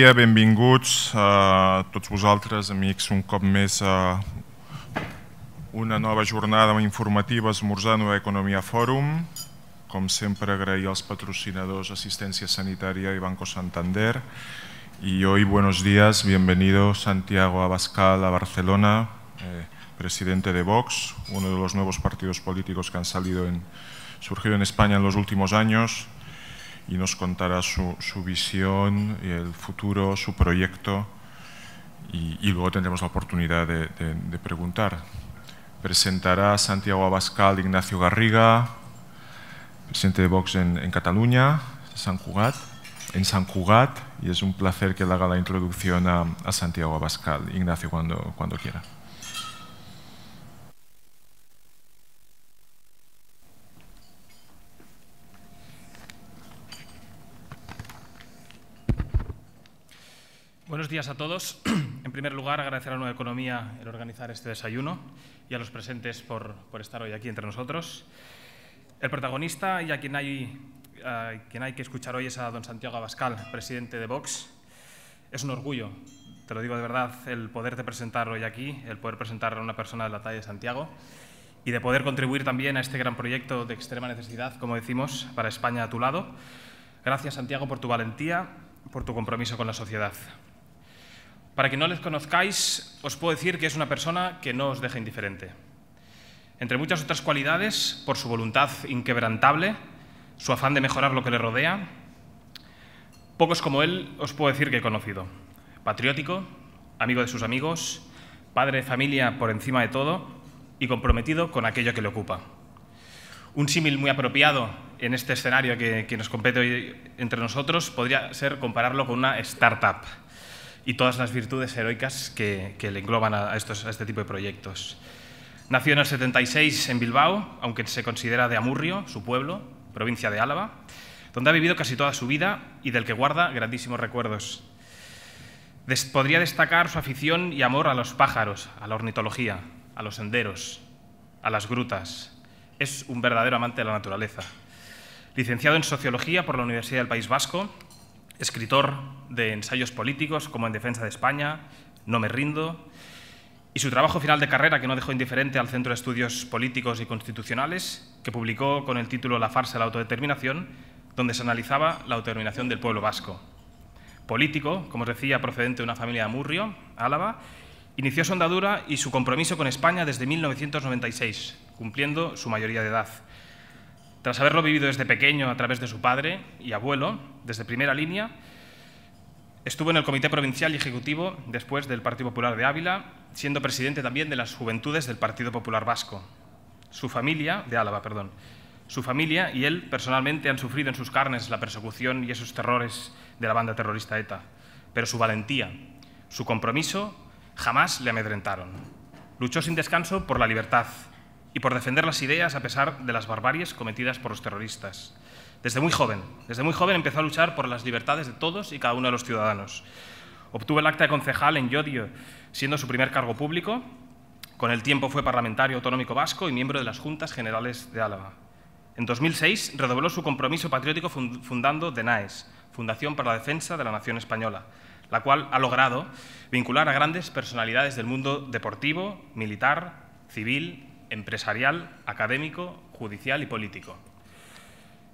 dia, benvinguts a eh, tots vosaltres, amics, un cop més a eh, una nova jornada informativa esmorzar Nova Economia Fòrum. Com sempre, agrair als patrocinadors Assistència Sanitària i Banco Santander. Y hoy, buenos días, bienvenido Santiago Abascal a Barcelona, eh, presidente de Vox, uno de los nuevos partidos políticos que han salido en, surgido en España en los últimos años, y nos contará su, su visión, el futuro, su proyecto y, luego tendremos la oportunidad de, preguntar. Presentará Santiago Abascal Ignacio Garriga, presidente de Vox en, Cataluña, en San Cugat, y es un placer que le haga la introducción a, Santiago Abascal. Ignacio, cuando, cuando quiera. Buenos días a todos. En primer lugar, agradecer a Nueva Economía el organizar este desayuno y a los presentes por, estar hoy aquí entre nosotros. El protagonista y a quien hay, hay que escuchar hoy es a don Santiago Abascal, presidente de Vox. Es un orgullo, te lo digo de verdad, el poder poderte presentar hoy aquí, el poder presentar a una persona de la talla de Santiago y de poder contribuir también a este gran proyecto de extrema necesidad, como decimos, para España a tu lado. Gracias, Santiago, por tu valentía, por tu compromiso con la sociedad. Para que no les conozcáis, os puedo decir que es una persona que no os deja indiferente. Entre muchas otras cualidades, por su voluntad inquebrantable, su afán de mejorar lo que le rodea, pocos como él os puedo decir que he conocido. Patriótico, amigo de sus amigos, padre de familia por encima de todo y comprometido con aquello que le ocupa. Un símil muy apropiado en este escenario que, que nos compete hoy entre nosotros podría ser compararlo con una startup y todas las virtudes heroicas que, le engloban a, este tipo de proyectos. Nació en el 76 en Bilbao, aunque se considera de Amurrio, su pueblo, provincia de Álava, donde ha vivido casi toda su vida y del que guarda grandísimos recuerdos. podría destacar su afición y amor a los pájaros, a la ornitología, a los senderos, a las grutas. Es un verdadero amante de la naturaleza. Licenciado en Sociología por la Universidad del País Vasco, escritor de ensayos políticos como En Defensa de España, No me rindo, y su trabajo final de carrera que no dejó indiferente al Centro de Estudios Políticos y Constitucionales, que publicó con el título La farsa de la autodeterminación, donde se analizaba la autodeterminación del pueblo vasco. Político, como os decía, procedente de una familia de Murrio, Álava, inició su andadura y su compromiso con España desde 1996, cumpliendo su mayoría de edad tras haberlo vivido desde pequeño a través de su padre y abuelo, desde primera línea, estuvo en el Comité Provincial y Ejecutivo después del Partido Popular de Ávila, siendo presidente también de las Juventudes del Partido Popular Vasco. Su familia, de Álava, perdón. Su familia y él personalmente han sufrido en sus carnes la persecución y esos terrores de la banda terrorista ETA, pero su valentía, su compromiso, jamás le amedrentaron. Luchó sin descanso por la libertad, y por defender las ideas a pesar de las barbaries cometidas por los terroristas. Desde muy joven, desde muy joven empezó a luchar por las libertades de todos y cada uno de los ciudadanos. Obtuvo el acta de concejal en Yodio, siendo su primer cargo público. Con el tiempo fue parlamentario autonómico vasco y miembro de las Juntas Generales de Álava. En 2006 redobló su compromiso patriótico fundando DENAES, Fundación para la Defensa de la Nación Española, la cual ha logrado vincular a grandes personalidades del mundo deportivo, militar, civil empresarial, académico, judicial y político.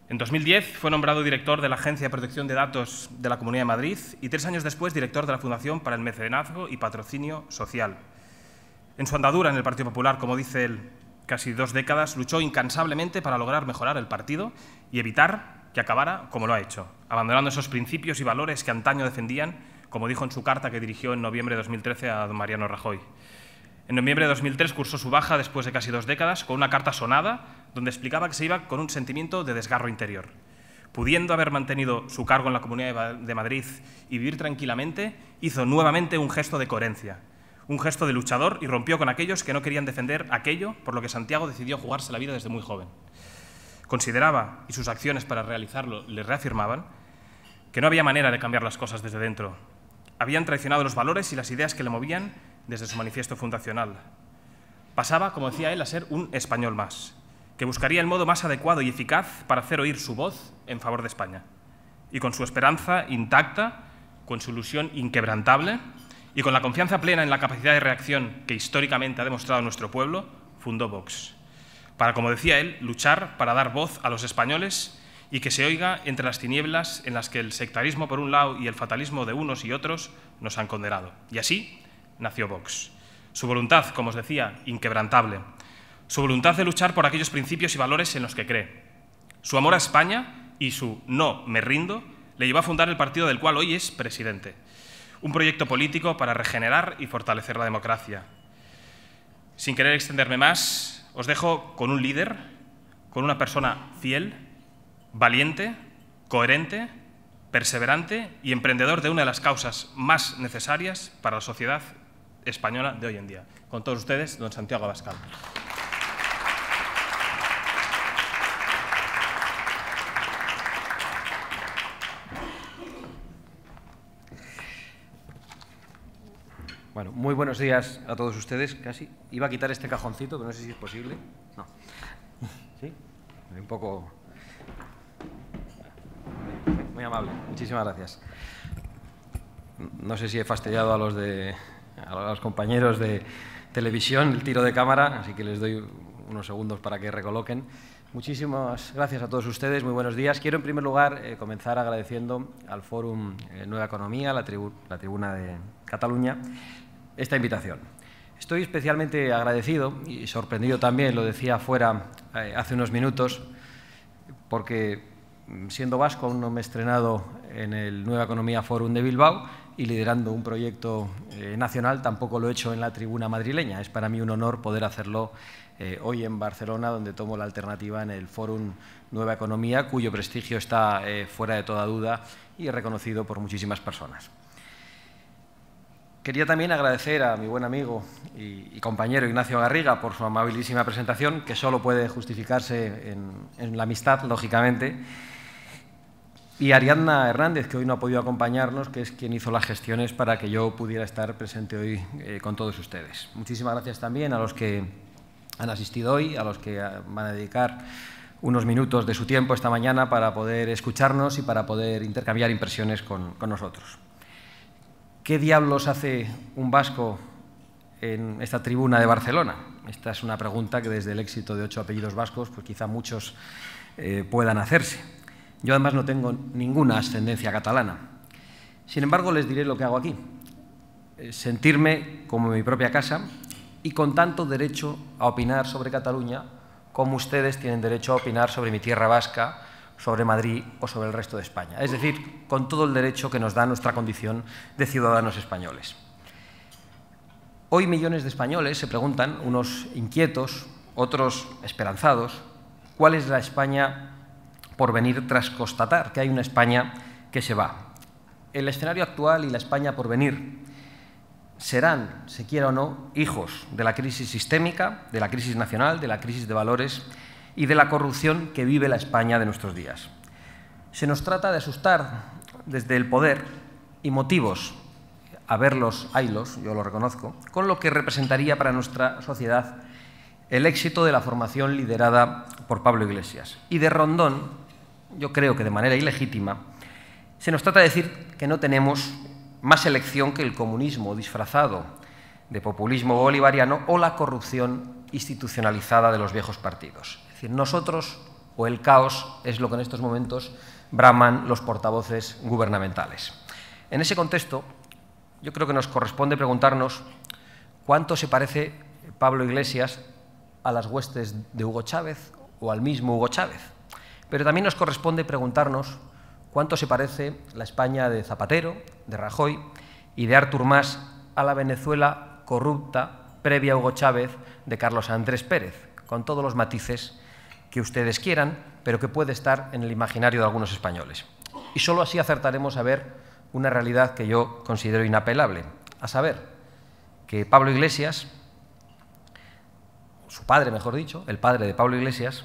En 2010 fue nombrado director de la Agencia de Protección de Datos de la Comunidad de Madrid y tres años después director de la Fundación para el Mecenazgo y Patrocinio Social. En su andadura en el Partido Popular, como dice él, casi dos décadas, luchó incansablemente para lograr mejorar el partido y evitar que acabara como lo ha hecho, abandonando esos principios y valores que antaño defendían, como dijo en su carta que dirigió en noviembre de 2013 a don Mariano Rajoy. En noviembre de 2003 cursó su baja después de casi dos décadas con una carta sonada donde explicaba que se iba con un sentimiento de desgarro interior. Pudiendo haber mantenido su cargo en la Comunidad de Madrid y vivir tranquilamente, hizo nuevamente un gesto de coherencia, un gesto de luchador y rompió con aquellos que no querían defender aquello por lo que Santiago decidió jugarse la vida desde muy joven. Consideraba, y sus acciones para realizarlo le reafirmaban, que no había manera de cambiar las cosas desde dentro. Habían traicionado los valores y las ideas que le movían desde su manifiesto fundacional. Pasaba, como decía él, a ser un español más, que buscaría el modo más adecuado y eficaz para hacer oír su voz en favor de España. Y con su esperanza intacta, con su ilusión inquebrantable y con la confianza plena en la capacidad de reacción que históricamente ha demostrado nuestro pueblo, fundó Vox. Para, como decía él, luchar para dar voz a los españoles y que se oiga entre las tinieblas en las que el sectarismo por un lado y el fatalismo de unos y otros nos han condenado. Y así, nació Vox. Su voluntad, como os decía, inquebrantable. Su voluntad de luchar por aquellos principios y valores en los que cree. Su amor a España y su no me rindo le llevó a fundar el partido del cual hoy es presidente. Un proyecto político para regenerar y fortalecer la democracia. Sin querer extenderme más, os dejo con un líder, con una persona fiel, valiente, coherente, perseverante y emprendedor de una de las causas más necesarias para la sociedad española de hoy en día. Con todos ustedes, don Santiago Abascal. Bueno, muy buenos días a todos ustedes. Casi iba a quitar este cajoncito, pero no sé si es posible. No. ¿Sí? Un poco. Muy amable. Muchísimas gracias. No sé si he fastidiado a los de a los compañeros de televisión el tiro de cámara, así que les doy unos segundos para que recoloquen. Muchísimas gracias a todos ustedes, muy buenos días. Quiero en primer lugar eh, comenzar agradeciendo al Fórum eh, Nueva Economía, la, Tribuna de Cataluña, esta invitación. Estoy especialmente agradecido y sorprendido también, lo decía fuera eh, hace unos minutos, porque mm, siendo vasco aún no me he estrenado en el Nueva Economía Fórum de Bilbao, y liderando un proyecto eh, nacional, tampoco lo he hecho en la tribuna madrileña. Es para mí un honor poder hacerlo eh, hoy en Barcelona, donde tomo la alternativa en el Fórum Nueva Economía, cuyo prestigio está eh, fuera de toda duda y reconocido por muchísimas personas. Quería también agradecer a mi buen amigo y, compañero Ignacio Garriga por su amabilísima presentación, que solo puede justificarse en la amistad, lógicamente y Ariadna Hernández, que hoy no ha podido acompañarnos, que es quien hizo las gestiones para que yo pudiera estar presente hoy eh, con todos ustedes. Muchísimas gracias también a los que han asistido hoy, a los que eh, van a dedicar unos minutos de su tiempo esta mañana para poder escucharnos y para poder intercambiar impresiones con, nosotros. ¿Qué diablos hace un vasco en esta tribuna de Barcelona? Esta es una pregunta que desde el éxito de ocho apellidos vascos, pues quizá muchos eh, puedan hacerse. Yo además no tengo ninguna ascendencia catalana. Sin embargo, les diré lo que hago aquí. Eh, sentirme como en mi propia casa y con tanto derecho a opinar sobre Cataluña como ustedes tienen derecho a opinar sobre mi tierra vasca, sobre Madrid o sobre el resto de España. Es decir, con todo el derecho que nos da nuestra condición de ciudadanos españoles. Hoy millones de españoles se preguntan, unos inquietos, otros esperanzados, cuál es la España por venir tras constatar que hay una España que se va. El escenario actual y la España por venir serán, se quiera o no, hijos de la crisis sistémica, de la crisis nacional, de la crisis de valores y de la corrupción que vive la España de nuestros días. Se nos trata de asustar desde el poder y motivos, a verlos, haylos, yo lo reconozco, con lo que representaría para nuestra sociedad el éxito de la formación liderada por Pablo Iglesias. Y de Rondón, yo creo que de manera ilegítima, se nos trata de decir que no tenemos más elección que el comunismo disfrazado de populismo bolivariano o la corrupción institucionalizada de los viejos partidos. Es decir, nosotros o el caos es lo que en estos momentos braman los portavoces gubernamentales. En ese contexto, yo creo que nos corresponde preguntarnos cuánto se parece Pablo Iglesias a las huestes de Hugo Chávez o al mismo Hugo Chávez. Pero también nos corresponde preguntarnos cuánto se parece la España de Zapatero, de Rajoy y de Artur Mas a la Venezuela corrupta previa a Hugo Chávez de Carlos Andrés Pérez, con todos los matices que ustedes quieran, pero que puede estar en el imaginario de algunos españoles. Y solo así acertaremos a ver una realidad que yo considero inapelable, a saber, que Pablo Iglesias, su padre mejor dicho, el padre de Pablo Iglesias,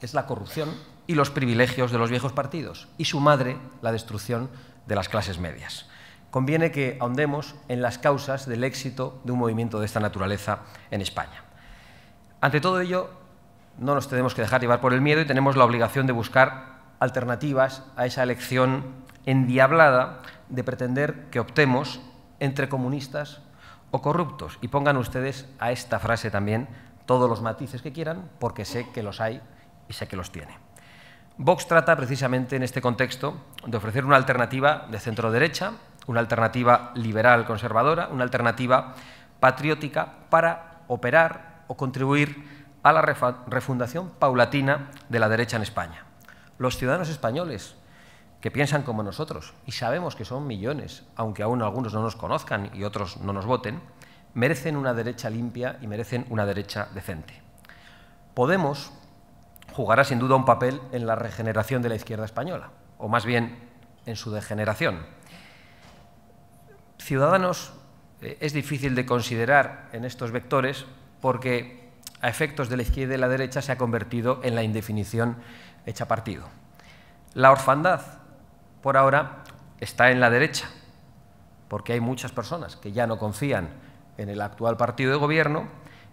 es la corrupción y los privilegios de los viejos partidos, y su madre, la destrucción de las clases medias. Conviene que ahondemos en las causas del éxito de un movimiento de esta naturaleza en España. Ante todo ello, no nos tenemos que dejar llevar por el miedo y tenemos la obligación de buscar alternativas a esa elección endiablada de pretender que optemos entre comunistas o corruptos. Y pongan ustedes a esta frase también todos los matices que quieran, porque sé que los hay y sé que los tiene. Vox trata precisamente en este contexto de ofrecer una alternativa de centro-derecha, una alternativa liberal-conservadora, una alternativa patriótica para operar o contribuir a la refundación paulatina de la derecha en España. Los ciudadanos españoles que piensan como nosotros, y sabemos que son millones, aunque aún algunos no nos conozcan y otros no nos voten, merecen una derecha limpia y merecen una derecha decente. Podemos jugará sin duda un papel en la regeneración de la izquierda española, o más bien en su degeneración. Ciudadanos eh, es difícil de considerar en estos vectores porque a efectos de la izquierda y de la derecha se ha convertido en la indefinición hecha partido. La orfandad, por ahora, está en la derecha, porque hay muchas personas que ya no confían en el actual partido de gobierno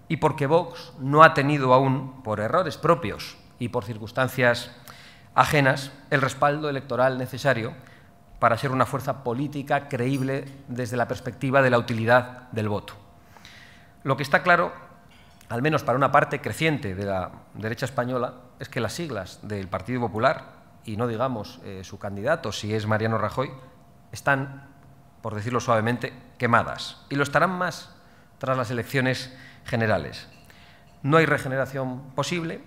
y porque Vox no ha tenido aún, por errores propios y por circunstancias ajenas el respaldo electoral necesario para ser una fuerza política creíble desde la perspectiva de la utilidad del voto. Lo que está claro, al menos para una parte creciente de la derecha española, es que las siglas del Partido Popular, y no digamos eh, su candidato, si es Mariano Rajoy, están, por decirlo suavemente, quemadas. Y lo estarán más tras las elecciones generales. No hay regeneración posible,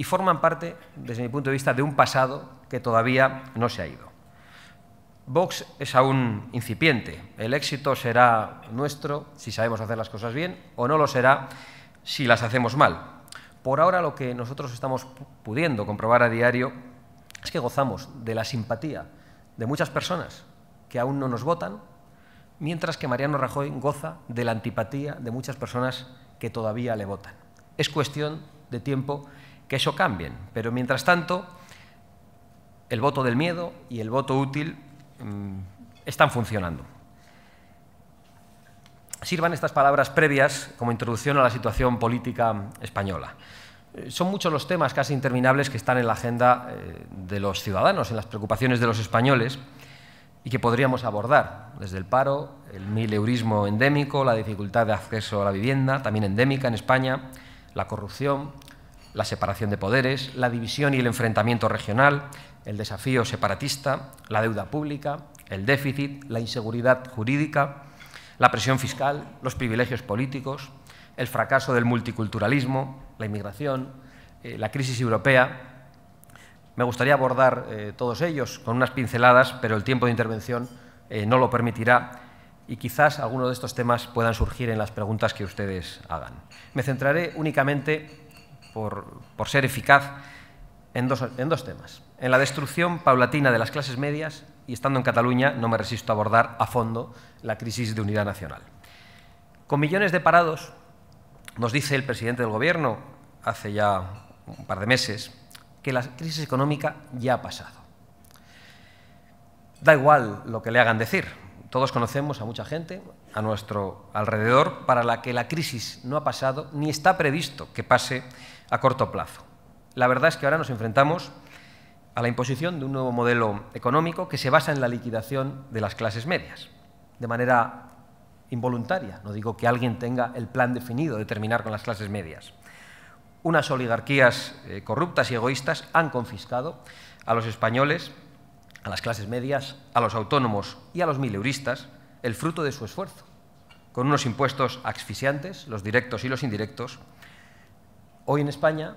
y forman parte, desde mi punto de vista, de un pasado que todavía no se ha ido. Vox es aún incipiente. El éxito será nuestro si sabemos hacer las cosas bien o no lo será si las hacemos mal. Por ahora lo que nosotros estamos pudiendo comprobar a diario es que gozamos de la simpatía de muchas personas que aún no nos votan, mientras que Mariano Rajoy goza de la antipatía de muchas personas que todavía le votan. Es cuestión de tiempo que eso cambien. Pero mientras tanto, el voto del miedo y el voto útil mm, están funcionando. Sirvan estas palabras previas como introducción a la situación política española. Eh, son muchos los temas casi interminables que están en la agenda eh, de los ciudadanos, en las preocupaciones de los españoles y que podríamos abordar, desde el paro, el mileurismo endémico, la dificultad de acceso a la vivienda, también endémica en España, la corrupción, la separación de poderes, la división y el enfrentamiento regional, el desafío separatista, la deuda pública, el déficit, la inseguridad jurídica, la presión fiscal, los privilegios políticos, el fracaso del multiculturalismo, la inmigración, eh, la crisis europea. Me gustaría abordar eh, todos ellos con unas pinceladas, pero el tiempo de intervención eh, no lo permitirá y quizás algunos de estos temas puedan surgir en las preguntas que ustedes hagan. Me centraré únicamente en por, ser eficaz en dos, en dos temas. En la destrucción paulatina de las clases medias y estando en Cataluña no me resisto a abordar a fondo la crisis de unidad nacional. Con millones de parados, nos dice el presidente del Gobierno hace ya un par de meses que la crisis económica ya ha pasado. Da igual lo que le hagan decir. Todos conocemos a mucha gente a nuestro alrededor para la que la crisis no ha pasado ni está previsto que pase a corto plazo. La verdad es que ahora nos enfrentamos a la imposición de un nuevo modelo económico que se basa en la liquidación de las clases medias, de manera involuntaria. No digo que alguien tenga el plan definido de terminar con las clases medias. Unas oligarquías eh, corruptas y egoístas han confiscado a los españoles, a las clases medias, a los autónomos y a los mileuristas el fruto de su esfuerzo, con unos impuestos asfixiantes, los directos y los indirectos, Hoy en España,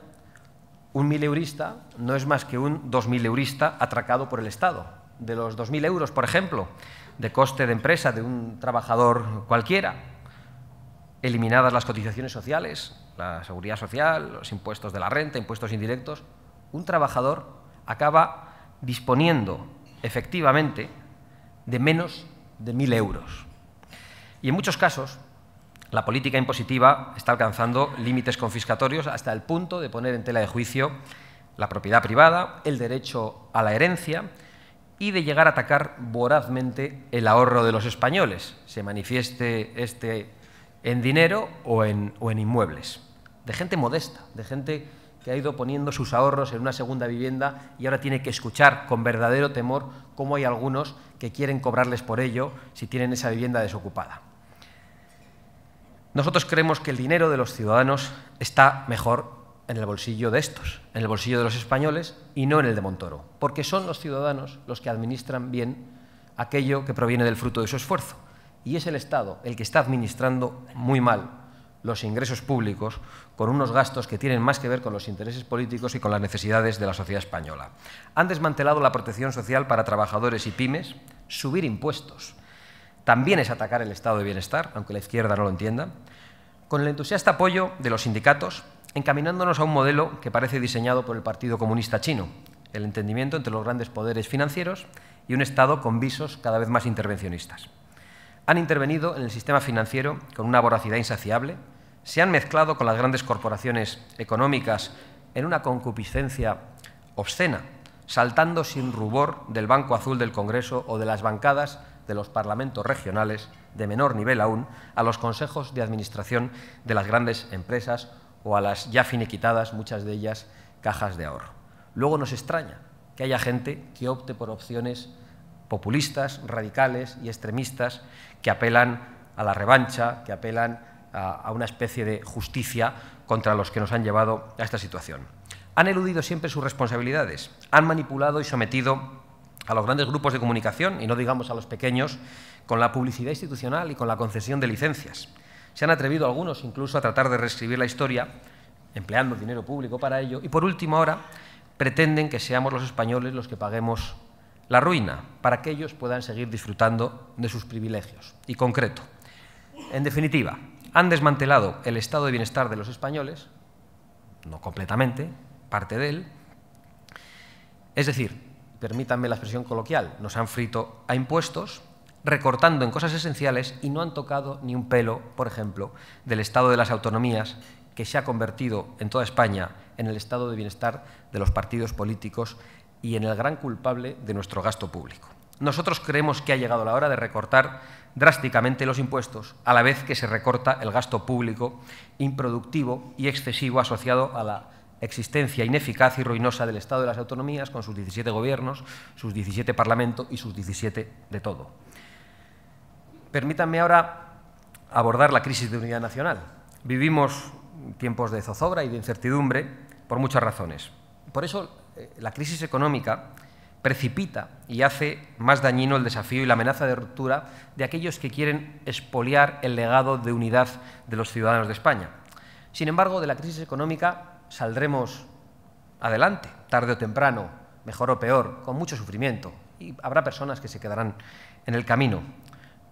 un mileurista no es más que un dos eurista atracado por el Estado. De los dos mil euros, por ejemplo, de coste de empresa de un trabajador cualquiera, eliminadas las cotizaciones sociales, la seguridad social, los impuestos de la renta, impuestos indirectos, un trabajador acaba disponiendo efectivamente de menos de mil euros. Y en muchos casos, la política impositiva está alcanzando límites confiscatorios hasta el punto de poner en tela de juicio la propiedad privada, el derecho a la herencia y de llegar a atacar vorazmente el ahorro de los españoles, se manifieste este en dinero o en, inmuebles. De gente modesta, de gente que ha ido poniendo sus ahorros en una segunda vivienda y ahora tiene que escuchar con verdadero temor cómo hay algunos que quieren cobrarles por ello si tienen esa vivienda desocupada. Nosotros creemos que el dinero de los ciudadanos está mejor en el bolsillo de estos, en el bolsillo de los españoles y no en el de Montoro, porque son los ciudadanos los que administran bien aquello que proviene del fruto de su esfuerzo. Y es el Estado el que está administrando muy mal los ingresos públicos con unos gastos que tienen más que ver con los intereses políticos y con las necesidades de la sociedad española. Han desmantelado la protección social para trabajadores y pymes, subir impuestos también es atacar el estado de bienestar, aunque la izquierda no lo entienda, con el entusiasta apoyo de los sindicatos, encaminándonos a un modelo que parece diseñado por el Partido Comunista Chino, el entendimiento entre los grandes poderes financieros y un Estado con visos cada vez más intervencionistas. Han intervenido en el sistema financiero con una voracidad insaciable, se han mezclado con las grandes corporaciones económicas en una concupiscencia obscena, saltando sin rubor del Banco Azul del Congreso o de las bancadas de los parlamentos regionales, de menor nivel aún, a los consejos de administración de las grandes empresas o a las ya finiquitadas, muchas de ellas, cajas de ahorro. Luego nos extraña que haya gente que opte por opciones populistas, radicales y extremistas que apelan a la revancha, que apelan a, una especie de justicia contra los que nos han llevado a esta situación. Han eludido siempre sus responsabilidades, han manipulado y sometido a los grandes grupos de comunicación, y no digamos a los pequeños, con la publicidad institucional y con la concesión de licencias. Se han atrevido algunos incluso a tratar de reescribir la historia, empleando dinero público para ello, y por último ahora pretenden que seamos los españoles los que paguemos la ruina, para que ellos puedan seguir disfrutando de sus privilegios. Y concreto, en definitiva, han desmantelado el estado de bienestar de los españoles, no completamente, parte de él, es decir, permítanme la expresión coloquial, nos han frito a impuestos, recortando en cosas esenciales y no han tocado ni un pelo, por ejemplo, del estado de las autonomías que se ha convertido en toda España en el estado de bienestar de los partidos políticos y en el gran culpable de nuestro gasto público. Nosotros creemos que ha llegado la hora de recortar drásticamente los impuestos, a la vez que se recorta el gasto público improductivo y excesivo asociado a la existencia ineficaz y ruinosa del Estado de las Autonomías, con sus 17 gobiernos, sus 17 parlamentos y sus 17 de todo. Permítanme ahora abordar la crisis de unidad nacional. Vivimos tiempos de zozobra y de incertidumbre por muchas razones. Por eso, eh, la crisis económica precipita y hace más dañino el desafío y la amenaza de ruptura de aquellos que quieren expoliar el legado de unidad de los ciudadanos de España. Sin embargo, de la crisis económica saldremos adelante, tarde o temprano, mejor o peor, con mucho sufrimiento. Y habrá personas que se quedarán en el camino.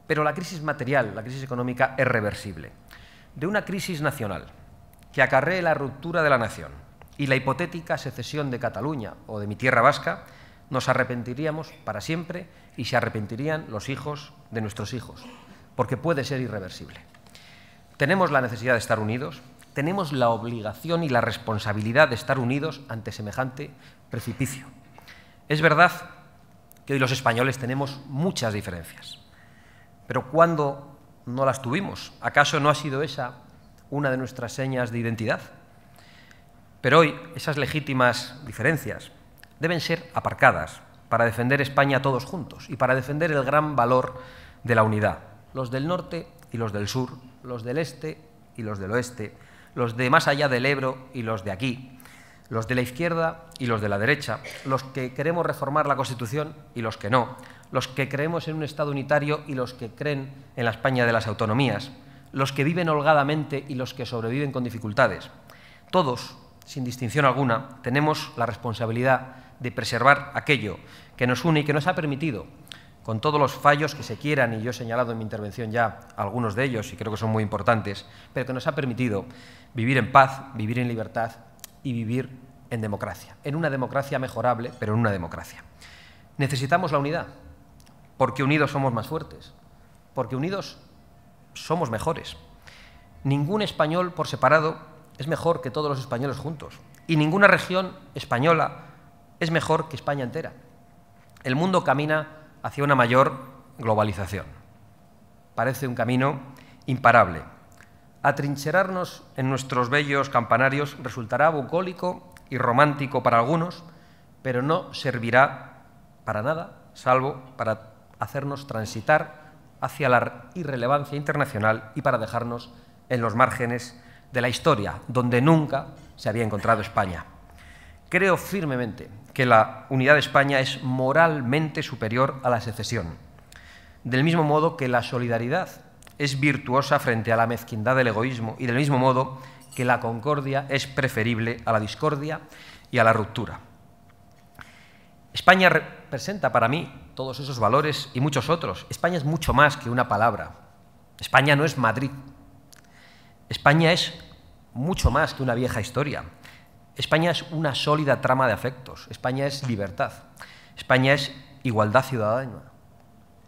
Pero la crisis material, la crisis económica, es reversible. De una crisis nacional que acarree la ruptura de la nación y la hipotética secesión de Cataluña o de mi tierra vasca, nos arrepentiríamos para siempre y se arrepentirían los hijos de nuestros hijos, porque puede ser irreversible. Tenemos la necesidad de estar unidos, tenemos la obligación y la responsabilidad de estar unidos ante semejante precipicio. Es verdad que hoy los españoles tenemos muchas diferencias, pero ¿cuándo no las tuvimos? ¿Acaso no ha sido esa una de nuestras señas de identidad? Pero hoy esas legítimas diferencias deben ser aparcadas para defender España todos juntos y para defender el gran valor de la unidad, los del norte y los del sur, los del este y los del oeste, los de más allá del Ebro y los de aquí, los de la izquierda y los de la derecha, los que queremos reformar la Constitución y los que no, los que creemos en un Estado unitario y los que creen en la España de las autonomías, los que viven holgadamente y los que sobreviven con dificultades. Todos, sin distinción alguna, tenemos la responsabilidad de preservar aquello que nos une y que nos ha permitido con todos los fallos que se quieran, y yo he señalado en mi intervención ya algunos de ellos, y creo que son muy importantes, pero que nos ha permitido vivir en paz, vivir en libertad y vivir en democracia, en una democracia mejorable, pero en una democracia. Necesitamos la unidad, porque unidos somos más fuertes, porque unidos somos mejores. Ningún español por separado es mejor que todos los españoles juntos, y ninguna región española es mejor que España entera. El mundo camina hacia una mayor globalización. Parece un camino imparable. Atrincherarnos en nuestros bellos campanarios resultará bucólico y romántico para algunos, pero no servirá para nada, salvo para hacernos transitar hacia la irrelevancia internacional y para dejarnos en los márgenes de la historia, donde nunca se había encontrado España. Creo firmemente que la unidad de España es moralmente superior a la secesión, del mismo modo que la solidaridad es virtuosa frente a la mezquindad del egoísmo y del mismo modo que la concordia es preferible a la discordia y a la ruptura. España representa para mí todos esos valores y muchos otros. España es mucho más que una palabra. España no es Madrid. España es mucho más que una vieja historia. España es una sólida trama de afectos. España es libertad. España es igualdad ciudadana.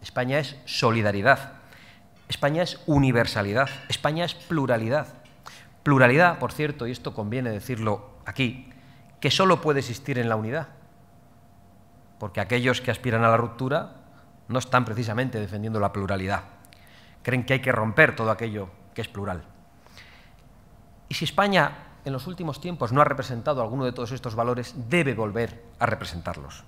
España es solidaridad. España es universalidad. España es pluralidad. Pluralidad, por cierto, y esto conviene decirlo aquí, que solo puede existir en la unidad. Porque aquellos que aspiran a la ruptura no están precisamente defendiendo la pluralidad. Creen que hay que romper todo aquello que es plural. Y si España en los últimos tiempos no ha representado alguno de todos estos valores debe volver a representarlos.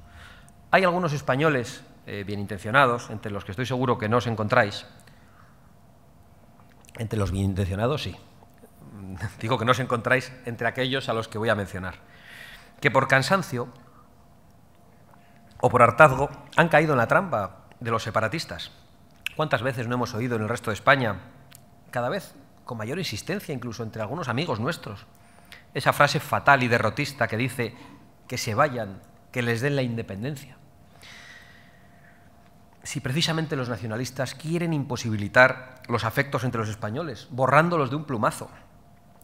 Hay algunos españoles eh, bien intencionados, entre los que estoy seguro que no os encontráis, entre los bien intencionados sí, digo que no os encontráis entre aquellos a los que voy a mencionar, que por cansancio o por hartazgo han caído en la trampa de los separatistas. ¿Cuántas veces no hemos oído en el resto de España, cada vez con mayor insistencia incluso entre algunos amigos nuestros, esa frase fatal y derrotista que dice que se vayan, que les den la independencia. Si precisamente los nacionalistas quieren imposibilitar los afectos entre los españoles, borrándolos de un plumazo,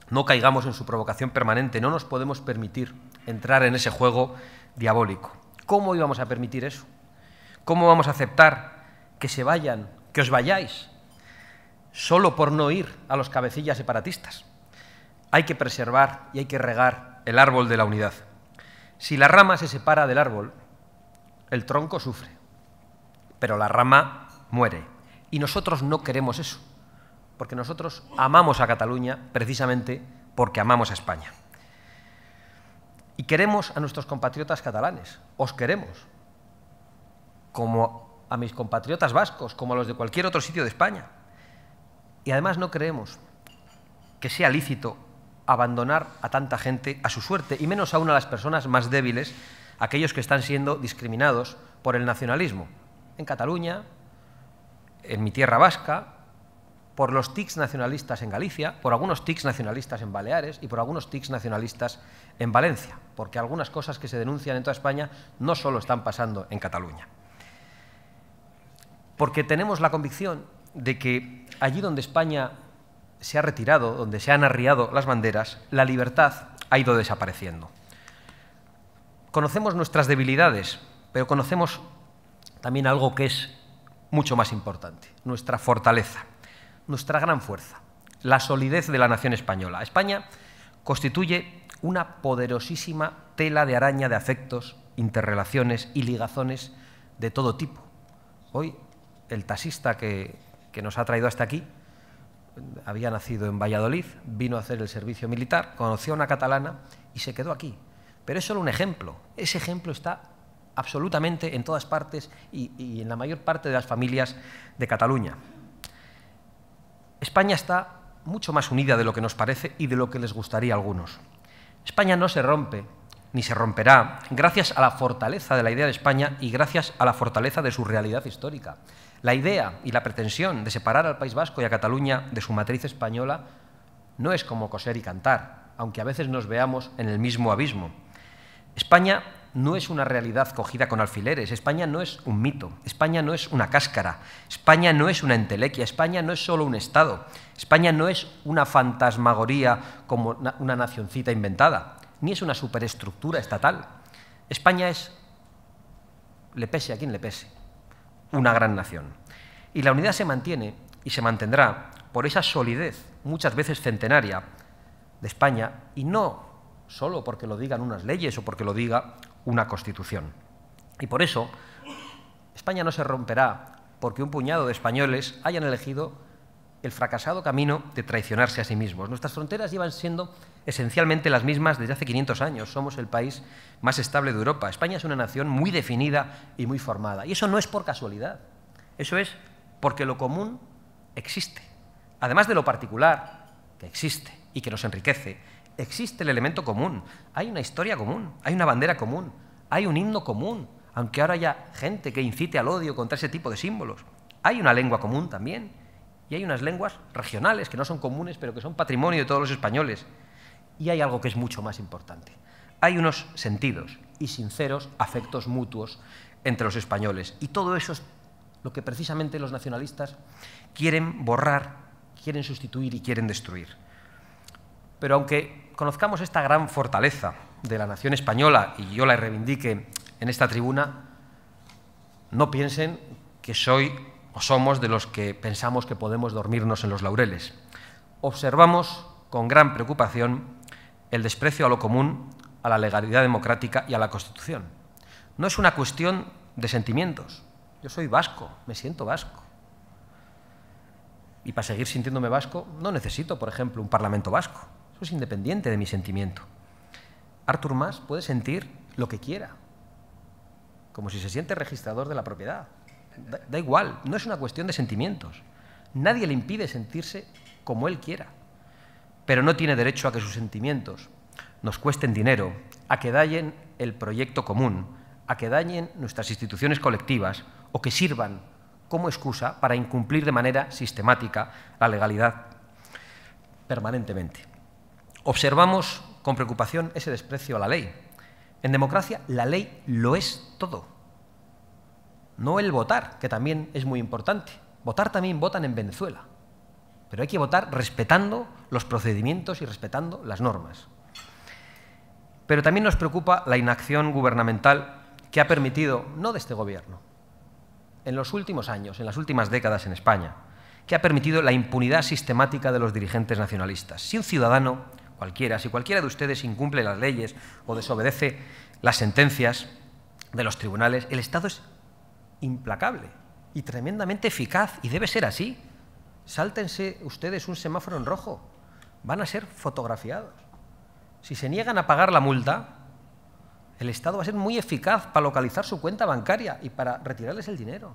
no caigamos en su provocación permanente, no nos podemos permitir entrar en ese juego diabólico. ¿Cómo íbamos a permitir eso? ¿Cómo vamos a aceptar que se vayan, que os vayáis, solo por no ir a los cabecillas separatistas? Hay que preservar y hay que regar el árbol de la unidad. Si la rama se separa del árbol, el tronco sufre, pero la rama muere. Y nosotros no queremos eso, porque nosotros amamos a Cataluña precisamente porque amamos a España. Y queremos a nuestros compatriotas catalanes, os queremos, como a mis compatriotas vascos, como a los de cualquier otro sitio de España. Y además no creemos que sea lícito abandonar a tanta gente a su suerte, y menos aún a las personas más débiles, aquellos que están siendo discriminados por el nacionalismo, en Cataluña, en mi tierra vasca, por los tics nacionalistas en Galicia, por algunos tics nacionalistas en Baleares y por algunos tics nacionalistas en Valencia, porque algunas cosas que se denuncian en toda España no solo están pasando en Cataluña. Porque tenemos la convicción de que allí donde España se ha retirado, donde se han arriado las banderas, la libertad ha ido desapareciendo. Conocemos nuestras debilidades, pero conocemos también algo que es mucho más importante, nuestra fortaleza, nuestra gran fuerza, la solidez de la nación española. España constituye una poderosísima tela de araña de afectos, interrelaciones y ligazones de todo tipo. Hoy, el taxista que, que nos ha traído hasta aquí había nacido en Valladolid, vino a hacer el servicio militar, conoció a una catalana y se quedó aquí. Pero es solo un ejemplo. Ese ejemplo está absolutamente en todas partes y, en la mayor parte de las familias de Cataluña. España está mucho más unida de lo que nos parece y de lo que les gustaría a algunos. España no se rompe ni se romperá, gracias a la fortaleza de la idea de España y gracias a la fortaleza de su realidad histórica. La idea y la pretensión de separar al País Vasco y a Cataluña de su matriz española no es como coser y cantar, aunque a veces nos veamos en el mismo abismo. España no es una realidad cogida con alfileres, España no es un mito, España no es una cáscara, España no es una entelequia, España no es solo un Estado, España no es una fantasmagoría como una nacioncita inventada, ni es una superestructura estatal. España es, le pese a quien le pese, una gran nación. Y la unidad se mantiene y se mantendrá por esa solidez, muchas veces centenaria, de España, y no solo porque lo digan unas leyes o porque lo diga una constitución. Y por eso, España no se romperá porque un puñado de españoles hayan elegido el fracasado camino de traicionarse a sí mismos. Nuestras fronteras llevan siendo esencialmente las mismas desde hace 500 años. Somos el país más estable de Europa. España es una nación muy definida y muy formada. Y eso no es por casualidad. Eso es porque lo común existe. Además de lo particular, que existe y que nos enriquece, existe el elemento común. Hay una historia común, hay una bandera común, hay un himno común, aunque ahora haya gente que incite al odio contra ese tipo de símbolos. Hay una lengua común también. Y hay unas lenguas regionales que no son comunes, pero que son patrimonio de todos los españoles. Y hay algo que es mucho más importante. Hay unos sentidos y sinceros afectos mutuos entre los españoles. Y todo eso es lo que precisamente los nacionalistas quieren borrar, quieren sustituir y quieren destruir. Pero aunque conozcamos esta gran fortaleza de la nación española, y yo la reivindique en esta tribuna, no piensen que soy o somos de los que pensamos que podemos dormirnos en los laureles. Observamos con gran preocupación el desprecio a lo común, a la legalidad democrática y a la Constitución. No es una cuestión de sentimientos. Yo soy vasco, me siento vasco. Y para seguir sintiéndome vasco no necesito, por ejemplo, un parlamento vasco. Eso es independiente de mi sentimiento. Artur Mas puede sentir lo que quiera, como si se siente registrador de la propiedad. da igual, no es una cuestión de sentimientos. Nadie le impide sentirse como él quiera pero no tiene derecho a que sus sentimientos nos cuesten dinero, a que dañen el proyecto común, a que dañen nuestras instituciones colectivas o que sirvan como excusa para incumplir de manera sistemática la legalidad permanentemente. Observamos con preocupación ese desprecio a la ley. En democracia la ley lo es todo. No el votar, que también es muy importante. Votar también votan en Venezuela. Pero hay que votar respetando los procedimientos y respetando las normas. Pero también nos preocupa la inacción gubernamental que ha permitido, no de este Gobierno, en los últimos años, en las últimas décadas en España, que ha permitido la impunidad sistemática de los dirigentes nacionalistas. Si un ciudadano, cualquiera, si cualquiera de ustedes incumple las leyes o desobedece las sentencias de los tribunales, el Estado es implacable y tremendamente eficaz y debe ser así. Sáltense ustedes un semáforo en rojo. Van a ser fotografiados. Si se niegan a pagar la multa, el Estado va a ser muy eficaz para localizar su cuenta bancaria y para retirarles el dinero.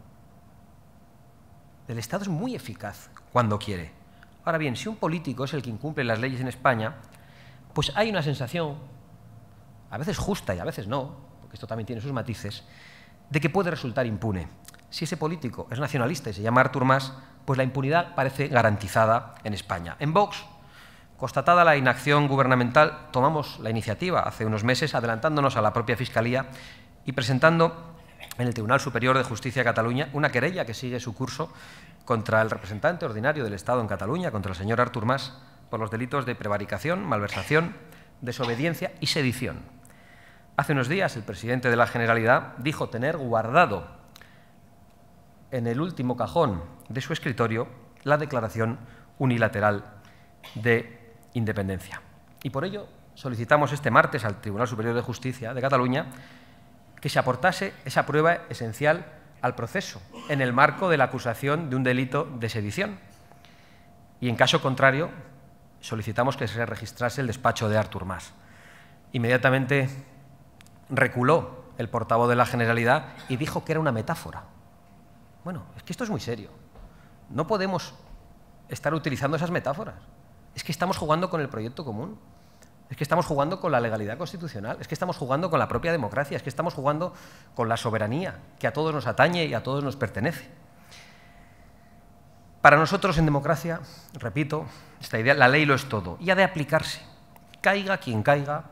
El Estado es muy eficaz cuando quiere. Ahora bien, si un político es el que incumple las leyes en España, pues hay una sensación, a veces justa y a veces no, porque esto también tiene sus matices, de que puede resultar impune. Si ese político es nacionalista y se llama Artur Mas, pues la impunidad parece garantizada en España. En Vox, constatada la inacción gubernamental, tomamos la iniciativa hace unos meses adelantándonos a la propia Fiscalía y presentando en el Tribunal Superior de Justicia de Cataluña una querella que sigue su curso contra el representante ordinario del Estado en Cataluña, contra el señor Artur Mas, por los delitos de prevaricación, malversación, desobediencia y sedición. Hace unos días el presidente de la Generalidad dijo tener guardado en el último cajón de su escritorio la Declaración Unilateral de Independencia. Y por ello solicitamos este martes al Tribunal Superior de Justicia de Cataluña que se aportase esa prueba esencial al proceso en el marco de la acusación de un delito de sedición. Y en caso contrario, solicitamos que se registrase el despacho de Artur Mas. Inmediatamente reculó el portavoz de la Generalidad y dijo que era una metáfora bueno, es que esto es muy serio. No podemos estar utilizando esas metáforas. Es que estamos jugando con el proyecto común. Es que estamos jugando con la legalidad constitucional, es que estamos jugando con la propia democracia, es que estamos jugando con la soberanía que a todos nos atañe y a todos nos pertenece. Para nosotros en democracia, repito, esta idea, la ley lo es todo y ha de aplicarse. Caiga quien caiga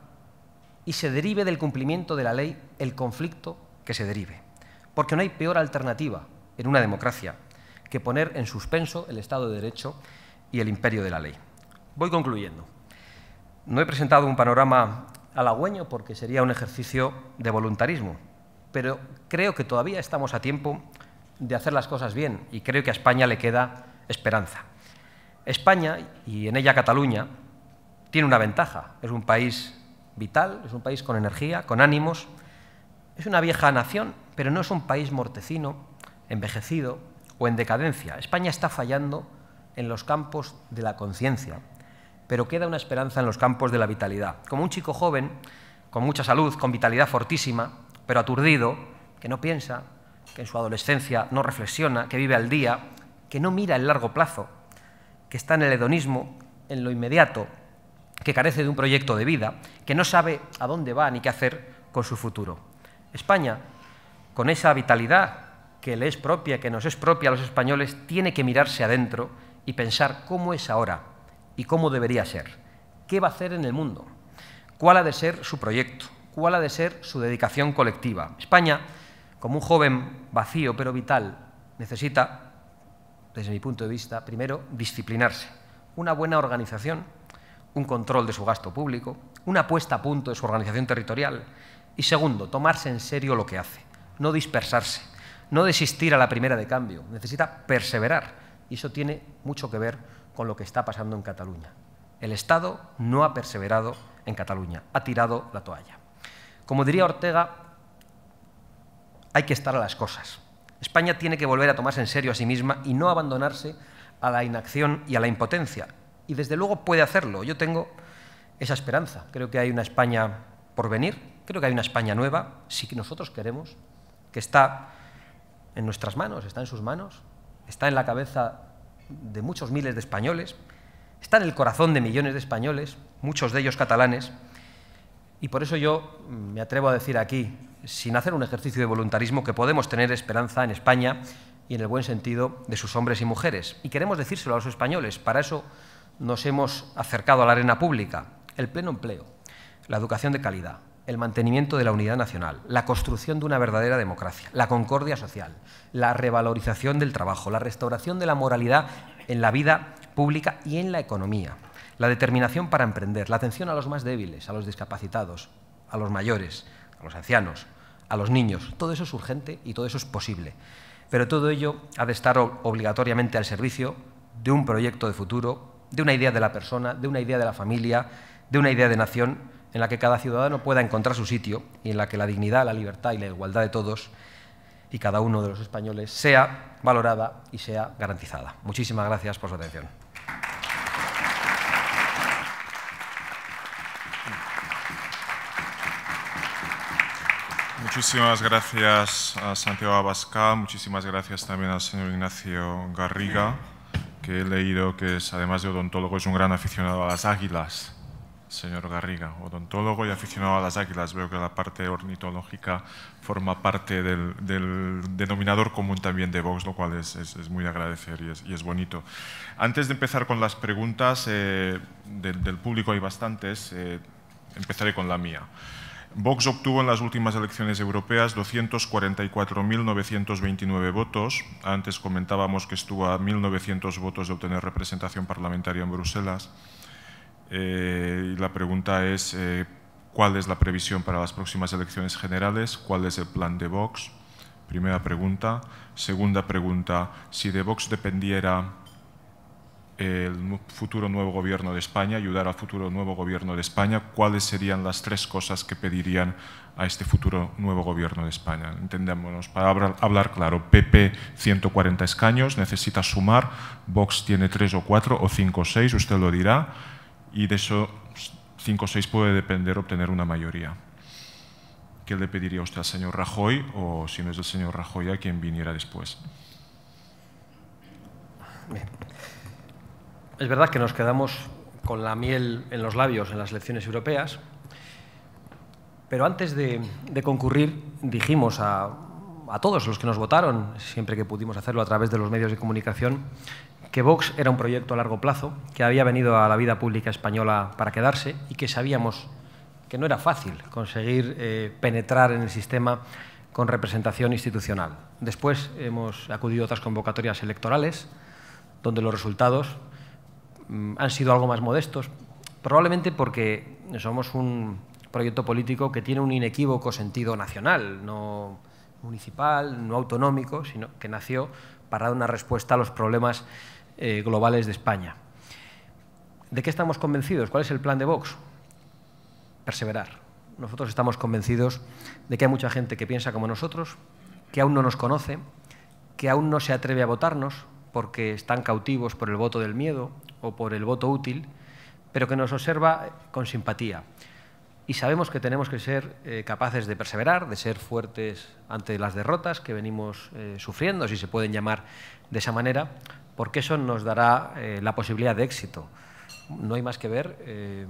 y se derive del cumplimiento de la ley el conflicto que se derive. Porque no hay peor alternativa en una democracia que poner en suspenso el Estado de Derecho y el imperio de la ley. Voy concluyendo. No he presentado un panorama halagüeño porque sería un ejercicio de voluntarismo, pero creo que todavía estamos a tiempo de hacer las cosas bien y creo que a España le queda esperanza. España, y en ella Cataluña, tiene una ventaja. Es un país vital, es un país con energía, con ánimos. Es una vieja nación, pero no es un país mortecino envejecido o en decadencia. España está fallando en los campos de la conciencia, pero queda una esperanza en los campos de la vitalidad. Como un chico joven, con mucha salud, con vitalidad fortísima, pero aturdido, que no piensa, que en su adolescencia no reflexiona, que vive al día, que no mira el largo plazo, que está en el hedonismo, en lo inmediato, que carece de un proyecto de vida, que no sabe a dónde va ni qué hacer con su futuro. España, con esa vitalidad que le es propia, que nos es propia a los españoles, tiene que mirarse adentro y pensar cómo es ahora y cómo debería ser. ¿Qué va a hacer en el mundo? ¿Cuál ha de ser su proyecto? ¿Cuál ha de ser su dedicación colectiva? España, como un joven vacío pero vital, necesita, desde mi punto de vista, primero, disciplinarse. Una buena organización, un control de su gasto público, una puesta a punto de su organización territorial y segundo, tomarse en serio lo que hace, no dispersarse, no desistir a la primera de cambio, necesita perseverar. Y eso tiene mucho que ver con lo que está pasando en Cataluña. El Estado no ha perseverado en Cataluña, ha tirado la toalla. Como diría Ortega, hay que estar a las cosas. España tiene que volver a tomarse en serio a sí misma y no abandonarse a la inacción y a la impotencia. Y desde luego puede hacerlo. Yo tengo esa esperanza. Creo que hay una España por venir, creo que hay una España nueva, si nosotros queremos, que está en nuestras manos, está en sus manos, está en la cabeza de muchos miles de españoles, está en el corazón de millones de españoles, muchos de ellos catalanes, y por eso yo me atrevo a decir aquí, sin hacer un ejercicio de voluntarismo, que podemos tener esperanza en España y en el buen sentido de sus hombres y mujeres. Y queremos decírselo a los españoles, para eso nos hemos acercado a la arena pública, el pleno empleo, la educación de calidad, el mantenimiento de la unidad nacional, la construcción de una verdadera democracia, la concordia social, la revalorización del trabajo, la restauración de la moralidad en la vida pública y en la economía, la determinación para emprender, la atención a los más débiles, a los discapacitados, a los mayores, a los ancianos, a los niños. Todo eso es urgente y todo eso es posible. Pero todo ello ha de estar obligatoriamente al servicio de un proyecto de futuro, de una idea de la persona, de una idea de la familia, de una idea de nación en la que cada ciudadano pueda encontrar su sitio y en la que la dignidad, la libertad y la igualdad de todos y cada uno de los españoles sea valorada y sea garantizada. Muchísimas gracias por su atención. Muchísimas gracias a Santiago Abascal, muchísimas gracias también al señor Ignacio Garriga, que he leído que es, además de odontólogo, es un gran aficionado a las águilas señor Garriga, odontólogo y aficionado a las águilas. Veo que la parte ornitológica forma parte del, denominador común también de Vox, lo cual es, muy agradecer y es, bonito. Antes de empezar con las preguntas, eh, del, público hay bastantes, eh, empezaré con la mía. Vox obtuvo en las últimas elecciones europeas 244.929 votos. Antes comentábamos que estuvo a 1.900 votos de obtener representación parlamentaria en Bruselas. Eh, y la pregunta es, eh, ¿cuál es la previsión para las próximas elecciones generales? ¿Cuál es el plan de Vox? Primera pregunta. Segunda pregunta, si de Vox dependiera el futuro nuevo gobierno de España, ayudar al futuro nuevo gobierno de España, ¿cuáles serían las tres cosas que pedirían a este futuro nuevo gobierno de España? Entendémonos, para hablar claro, PP 140 escaños, necesita sumar, Vox tiene tres o cuatro o cinco o seis, usted lo dirá y de eso cinco o seis puede depender obtener una mayoría. ¿Qué le pediría usted al señor Rajoy o, si no es el señor Rajoy, a quien viniera después? Es verdad que nos quedamos con la miel en los labios en las elecciones europeas, pero antes de, concurrir dijimos a todos los que nos votaron, siempre que pudimos hacerlo a través de los medios de comunicación, que Vox era un proyecto a largo plazo, que había venido a la vida pública española para quedarse y que sabíamos que no era fácil conseguir eh, penetrar en el sistema con representación institucional. Después hemos acudido a otras convocatorias electorales, donde los resultados mm, han sido algo más modestos, probablemente porque somos un proyecto político que tiene un inequívoco sentido nacional, no municipal, no autonómico, sino que nació para dar una respuesta a los problemas eh, globales de España. ¿De qué estamos convencidos? ¿Cuál es el plan de Vox? Perseverar. Nosotros estamos convencidos de que hay mucha gente que piensa como nosotros, que aún no nos conoce, que aún no se atreve a votarnos porque están cautivos por el voto del miedo o por el voto útil, pero que nos observa con simpatía. Y sabemos que tenemos que ser eh, capaces de perseverar, de ser fuertes ante las derrotas que venimos eh, sufriendo, si se pueden llamar de esa manera, porque eso nos dará eh, la posibilidad de éxito. No hay más que ver, eh,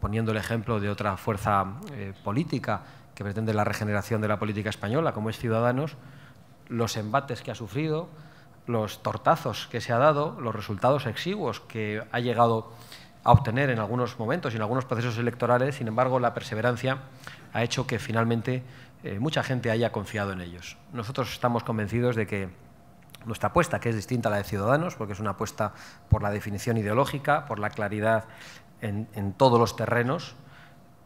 poniendo el ejemplo de otra fuerza eh, política que pretende la regeneración de la política española, como es Ciudadanos, los embates que ha sufrido, los tortazos que se ha dado, los resultados exiguos que ha llegado a obtener en algunos momentos y en algunos procesos electorales, sin embargo, la perseverancia ha hecho que finalmente mucha gente haya confiado en ellos. Nosotros estamos convencidos de que nuestra apuesta, que es distinta a la de Ciudadanos, porque es una apuesta por la definición ideológica, por la claridad en, todos los terrenos,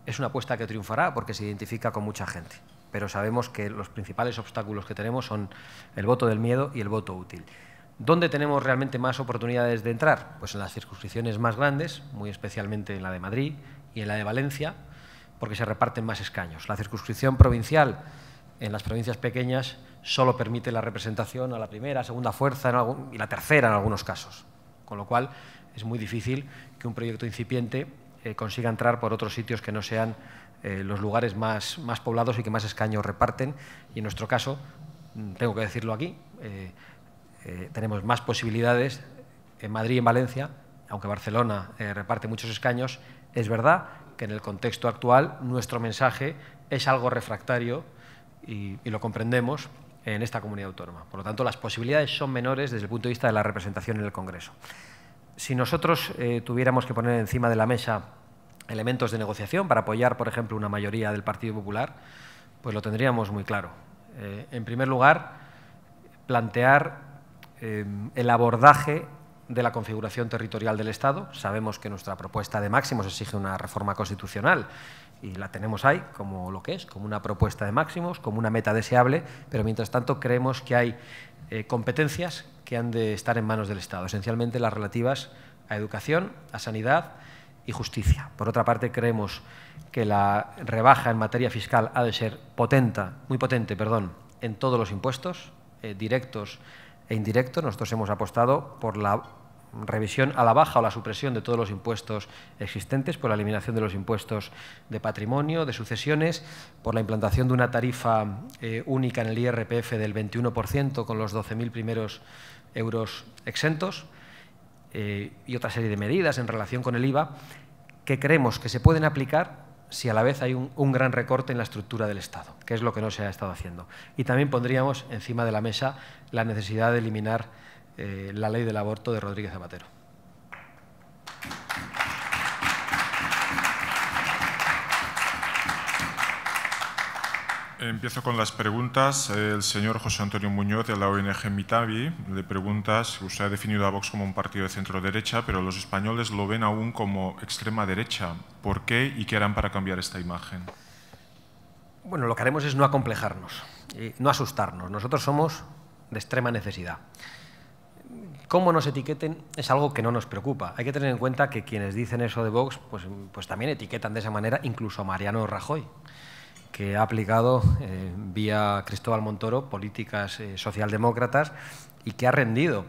es una apuesta que triunfará porque se identifica con mucha gente. Pero sabemos que los principales obstáculos que tenemos son el voto del miedo y el voto útil. ¿Dónde tenemos realmente más oportunidades de entrar? Pues en las circunscripciones más grandes, muy especialmente en la de Madrid y en la de Valencia, porque se reparten más escaños. La circunscripción provincial en las provincias pequeñas solo permite la representación a la primera, segunda fuerza y la tercera en algunos casos. Con lo cual es muy difícil que un proyecto incipiente eh, consiga entrar por otros sitios que no sean eh, los lugares más, más, poblados y que más escaños reparten. Y en nuestro caso, mm, tengo que decirlo aquí, eh, tenemos más posibilidades en Madrid y en Valencia, aunque Barcelona reparte muchos escaños. Es verdad que en el contexto actual nuestro mensaje es algo refractario y lo comprendemos, en esta comunidad autónoma. Por lo tanto, las posibilidades son menores desde el punto de vista de la representación en el Congreso. Si nosotros eh, tuviéramos que poner encima de la mesa elementos de negociación para apoyar, por ejemplo, una mayoría del Partido Popular, pues lo tendríamos muy claro. Eh, en primer lugar, plantear eh, el abordaje de la configuración territorial del Estado. Sabemos que nuestra propuesta de máximos exige una reforma constitucional y la tenemos ahí como lo que es, como una propuesta de máximos, como una meta deseable, pero mientras tanto creemos que hay eh, competencias que han de estar en manos del Estado, esencialmente las relativas a educación, a sanidad y justicia. Por otra parte, creemos que la rebaja en materia fiscal ha de ser potente, muy potente perdón, en todos los impuestos, eh, directos e indirectos. Nosotros hemos apostado por la revisión a la baja o la supresión de todos los impuestos existentes, por la eliminación de los impuestos de patrimonio, de sucesiones, por la implantación de una tarifa eh, única en el IRPF del 21% con los 12.000 primeros euros exentos eh, y otra serie de medidas en relación con el IVA que creemos que se pueden aplicar si a la vez hay un, gran recorte en la estructura del Estado, que es lo que no se ha estado haciendo. Y también pondríamos encima de la mesa la necesidad de eliminar eh, la ley del aborto de Rodríguez Zapatero. Empiezo con las preguntas. El señor José Antonio Muñoz de la ONG Mitavi le pregunta si usted ha definido a Vox como un partido de centro-derecha, pero los españoles lo ven aún como extrema-derecha. ¿Por qué y qué harán para cambiar esta imagen? Bueno, lo que haremos es no acomplejarnos, eh, no asustarnos. Nosotros somos de extrema necesidad cómo nos etiqueten es algo que no nos preocupa. Hay que tener en cuenta que quienes dicen eso de Vox, pues, pues también etiquetan de esa manera incluso a Mariano Rajoy, que ha aplicado eh, vía Cristóbal Montoro políticas eh, socialdemócratas y que ha rendido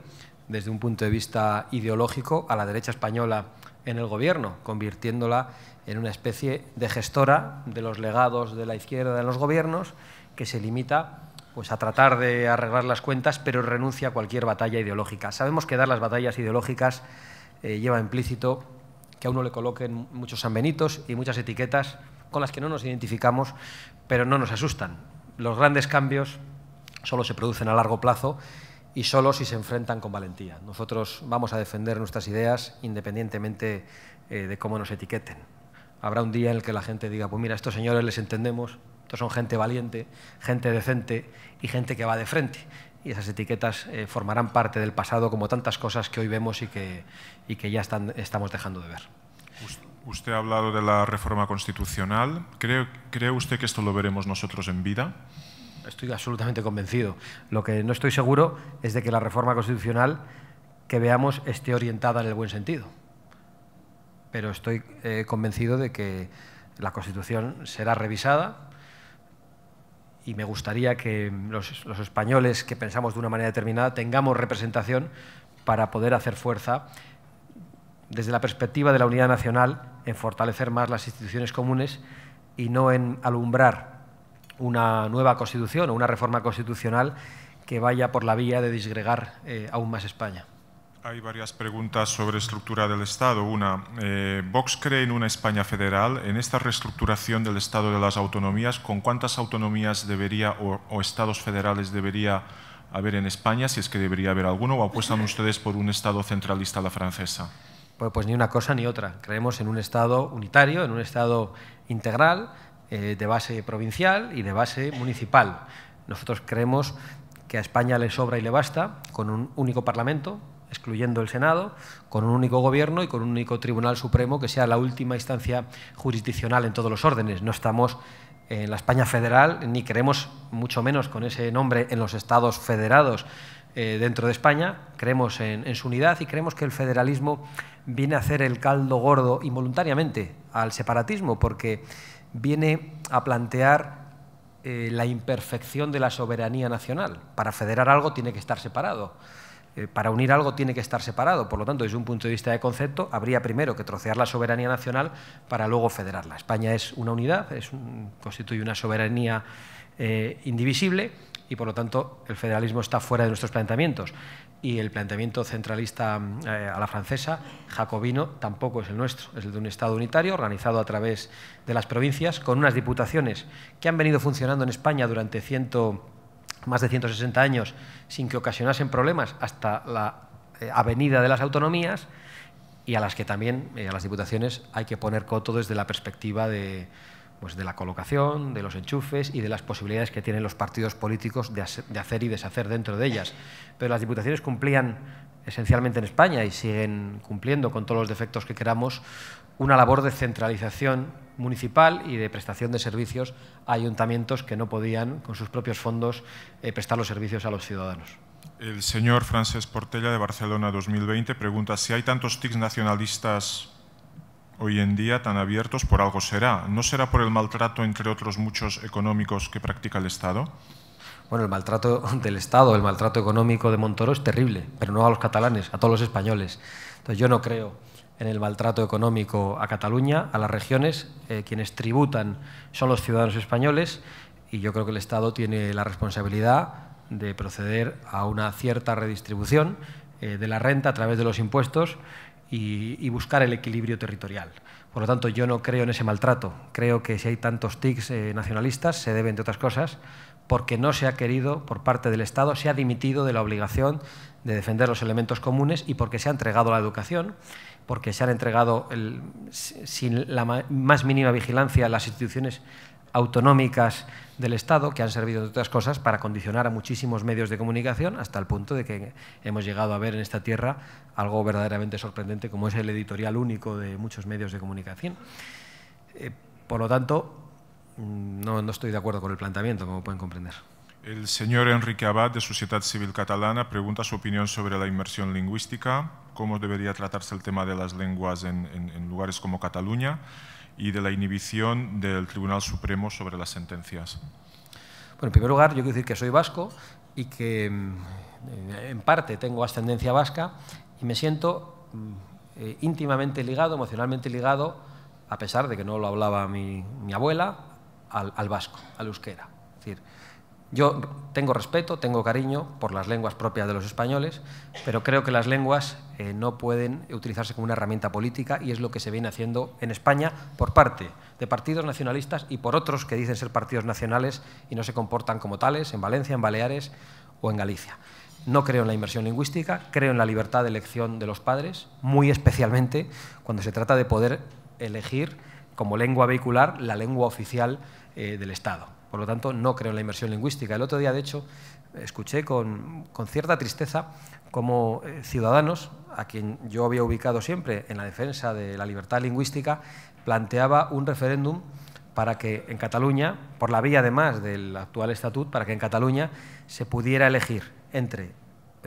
desde un punto de vista ideológico a la derecha española en el gobierno, convirtiéndola en una especie de gestora de los legados de la izquierda en los gobiernos que se limita pues a tratar de arreglar las cuentas, pero renuncia a cualquier batalla ideológica. Sabemos que dar las batallas ideológicas eh, lleva implícito que a uno le coloquen muchos sanbenitos y muchas etiquetas con las que no nos identificamos, pero no nos asustan. Los grandes cambios solo se producen a largo plazo y solo si se enfrentan con valentía. Nosotros vamos a defender nuestras ideas independientemente eh, de cómo nos etiqueten. Habrá un día en el que la gente diga, pues mira, a estos señores les entendemos, son gente valiente, gente decente y gente que va de frente. Y esas etiquetas eh, formarán parte del pasado como tantas cosas que hoy vemos y que, ya están, estamos dejando de ver. Usted ha hablado de la reforma constitucional. ¿Cree, usted que esto lo veremos nosotros en vida? Estoy absolutamente convencido. Lo que no estoy seguro es de que la reforma constitucional que veamos esté orientada en el buen sentido. Pero estoy eh, convencido de que la Constitución será revisada, y me gustaría que los, españoles que pensamos de una manera determinada tengamos representación para poder hacer fuerza desde la perspectiva de la unidad nacional en fortalecer más las instituciones comunes y no en alumbrar una nueva constitución o una reforma constitucional que vaya por la vía de disgregar eh, aún más España. Hay varias preguntas sobre estructura del Estado. Una, eh, Vox cree en una España federal. En esta reestructuración del Estado de las autonomías, ¿con cuántas autonomías debería o, Estados federales debería haber en España, si es que debería haber alguno, o apuestan ustedes por un Estado centralista a la francesa? Pues, pues ni una cosa ni otra. Creemos en un Estado unitario, en un Estado integral, eh, de base provincial y de base municipal. Nosotros creemos que a España le sobra y le basta con un único Parlamento, excluyendo el Senado, con un único gobierno y con un único Tribunal Supremo que sea la última instancia jurisdiccional en todos los órdenes. No estamos en la España federal, ni queremos mucho menos con ese nombre en los estados federados eh, dentro de España. Creemos en, su unidad y creemos que el federalismo viene a hacer el caldo gordo involuntariamente al separatismo, porque viene a plantear eh, la imperfección de la soberanía nacional. Para federar algo tiene que estar separado. Eh, para unir algo tiene que estar separado. Por lo tanto, desde un punto de vista de concepto, habría primero que trocear la soberanía nacional para luego federarla. España es una unidad, es constituye una soberanía eh, indivisible y, por lo tanto, el federalismo está fuera de nuestros planteamientos. Y el planteamiento centralista mm, eh, a la francesa, jacobino, tampoco es el nuestro. Es el de un Estado unitario organizado a través de las provincias, con unas diputaciones que han venido funcionando en España durante ciento más de 160 años sin que ocasionasen problemas hasta la eh, avenida de las autonomías y a las que también, eh, a las diputaciones, hay que poner coto desde la perspectiva pues, de, la colocación, de los enchufes y de las posibilidades que tienen los partidos políticos de, de hacer y deshacer dentro de ellas. Pero las diputaciones cumplían esencialmente en España y siguen cumpliendo con todos los defectos que queramos una labor de centralización municipal y de prestación de servicios a ayuntamientos que no podían, con sus propios fondos, eh, prestar los servicios a los ciudadanos. El señor Francesc Portella de Barcelona 2020 pregunta si hay tantos tics nacionalistas hoy en día tan abiertos, por algo será. ¿No será por el maltrato, entre otros muchos económicos, que practica el Estado? Bueno, el maltrato del Estado, el maltrato económico de Montoro es terrible, pero no a los catalanes, a todos los españoles. Entonces yo no creo en el maltrato económico a Cataluña, a las regiones. Eh, quienes tributan son los ciudadanos españoles y yo creo que el Estado tiene la responsabilidad de proceder a una cierta redistribución eh, de la renta a través de los impuestos y, buscar el equilibrio territorial. Por lo tanto, yo no creo en ese maltrato. Creo que si hay tantos tics eh, nacionalistas, se deben entre otras cosas, porque no se ha querido, por parte del Estado, se ha dimitido de la obligación de defender los elementos comunes y porque se ha entregado la educación, porque se han entregado sin la más mínima vigilancia las instituciones autonómicas del Estado, que han servido, de otras cosas, para condicionar a muchísimos medios de comunicación hasta el punto de que hemos llegado a ver en esta tierra algo verdaderamente sorprendente como es el editorial único de muchos medios de comunicación. Eh, por lo tanto, no, no estoy de acuerdo con el planteamiento, como pueden comprender. El señor Enrique Abad, de Sociedad Civil Catalana, pregunta su opinión sobre la inmersión lingüística, cómo debería tratarse el tema de las lenguas en, lugares como Cataluña y de la inhibición del Tribunal Supremo sobre las sentencias. Bueno, en primer lugar, yo quiero decir que soy vasco y que mm, en parte tengo ascendencia vasca y me siento mm, eh, íntimamente ligado, emocionalmente ligado, a pesar de que no lo hablaba mi abuela, al, vasco, al euskera. Es decir, yo tengo respeto, tengo cariño por las lenguas propias de los españoles, pero creo que las lenguas eh, no pueden utilizarse como una herramienta política y es lo que se viene haciendo en España por parte de partidos nacionalistas y por otros que dicen ser partidos nacionales y no se comportan como tales en Valencia, en Baleares o en Galicia. No creo en la inversión lingüística, creo en la libertad de elección de los padres, muy especialmente cuando se trata de poder elegir como lengua vehicular la lengua oficial eh, del Estado. Por lo tanto, no creo en la inversión lingüística. El otro día, de hecho, escuché con, cierta tristeza cómo eh, ciudadanos, a quien yo había ubicado siempre en la defensa de la libertad lingüística, planteaba un referéndum para que en Cataluña, por la vía además del actual estatut, para que en Cataluña se pudiera elegir entre,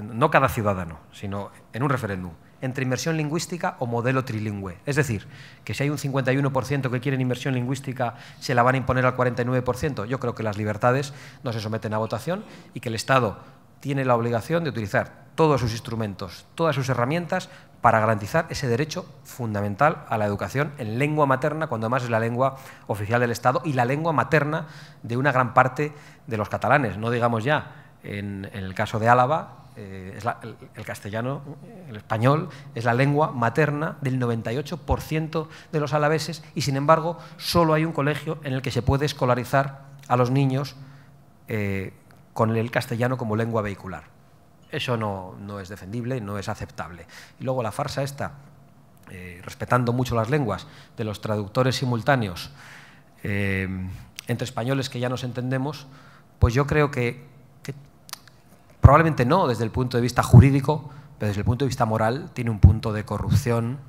no cada ciudadano, sino en un referéndum, entre inversión lingüística o modelo trilingüe. Es decir, que si hay un 51% que quieren inversión lingüística, se la van a imponer al 49%. Yo creo que las libertades no se someten a votación y que el Estado tiene la obligación de utilizar todos sus instrumentos, todas sus herramientas para garantizar ese derecho fundamental a la educación en lengua materna, cuando además es la lengua oficial del Estado y la lengua materna de una gran parte de los catalanes, no digamos ya en el caso de Álava, eh, es el, castellano, el español, es la lengua materna del 98% de los alaveses y sin embargo solo hay un colegio en el que se puede escolarizar a los niños eh, con el castellano como lengua vehicular. Eso no, es defendible, no es aceptable. Y luego la farsa esta, eh, respetando mucho las lenguas, de los traductores simultáneos entre españoles que ya nos entendemos, pues yo creo que probablemente no desde el punto de vista jurídico, pero desde el punto de vista moral tiene un punto de corrupción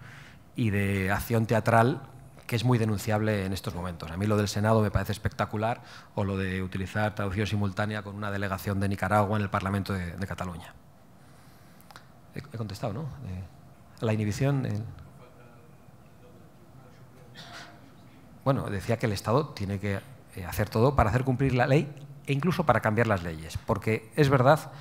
y de acción teatral que es muy denunciable en estos momentos. A mí lo del Senado me parece espectacular o lo de utilizar traducción simultánea con una delegación de Nicaragua en el Parlamento de, Cataluña. He, contestado, ¿no? Eh, la inhibición... Bueno, decía que el Estado tiene que eh, hacer todo para hacer cumplir la ley e incluso para cambiar las leyes, porque es verdad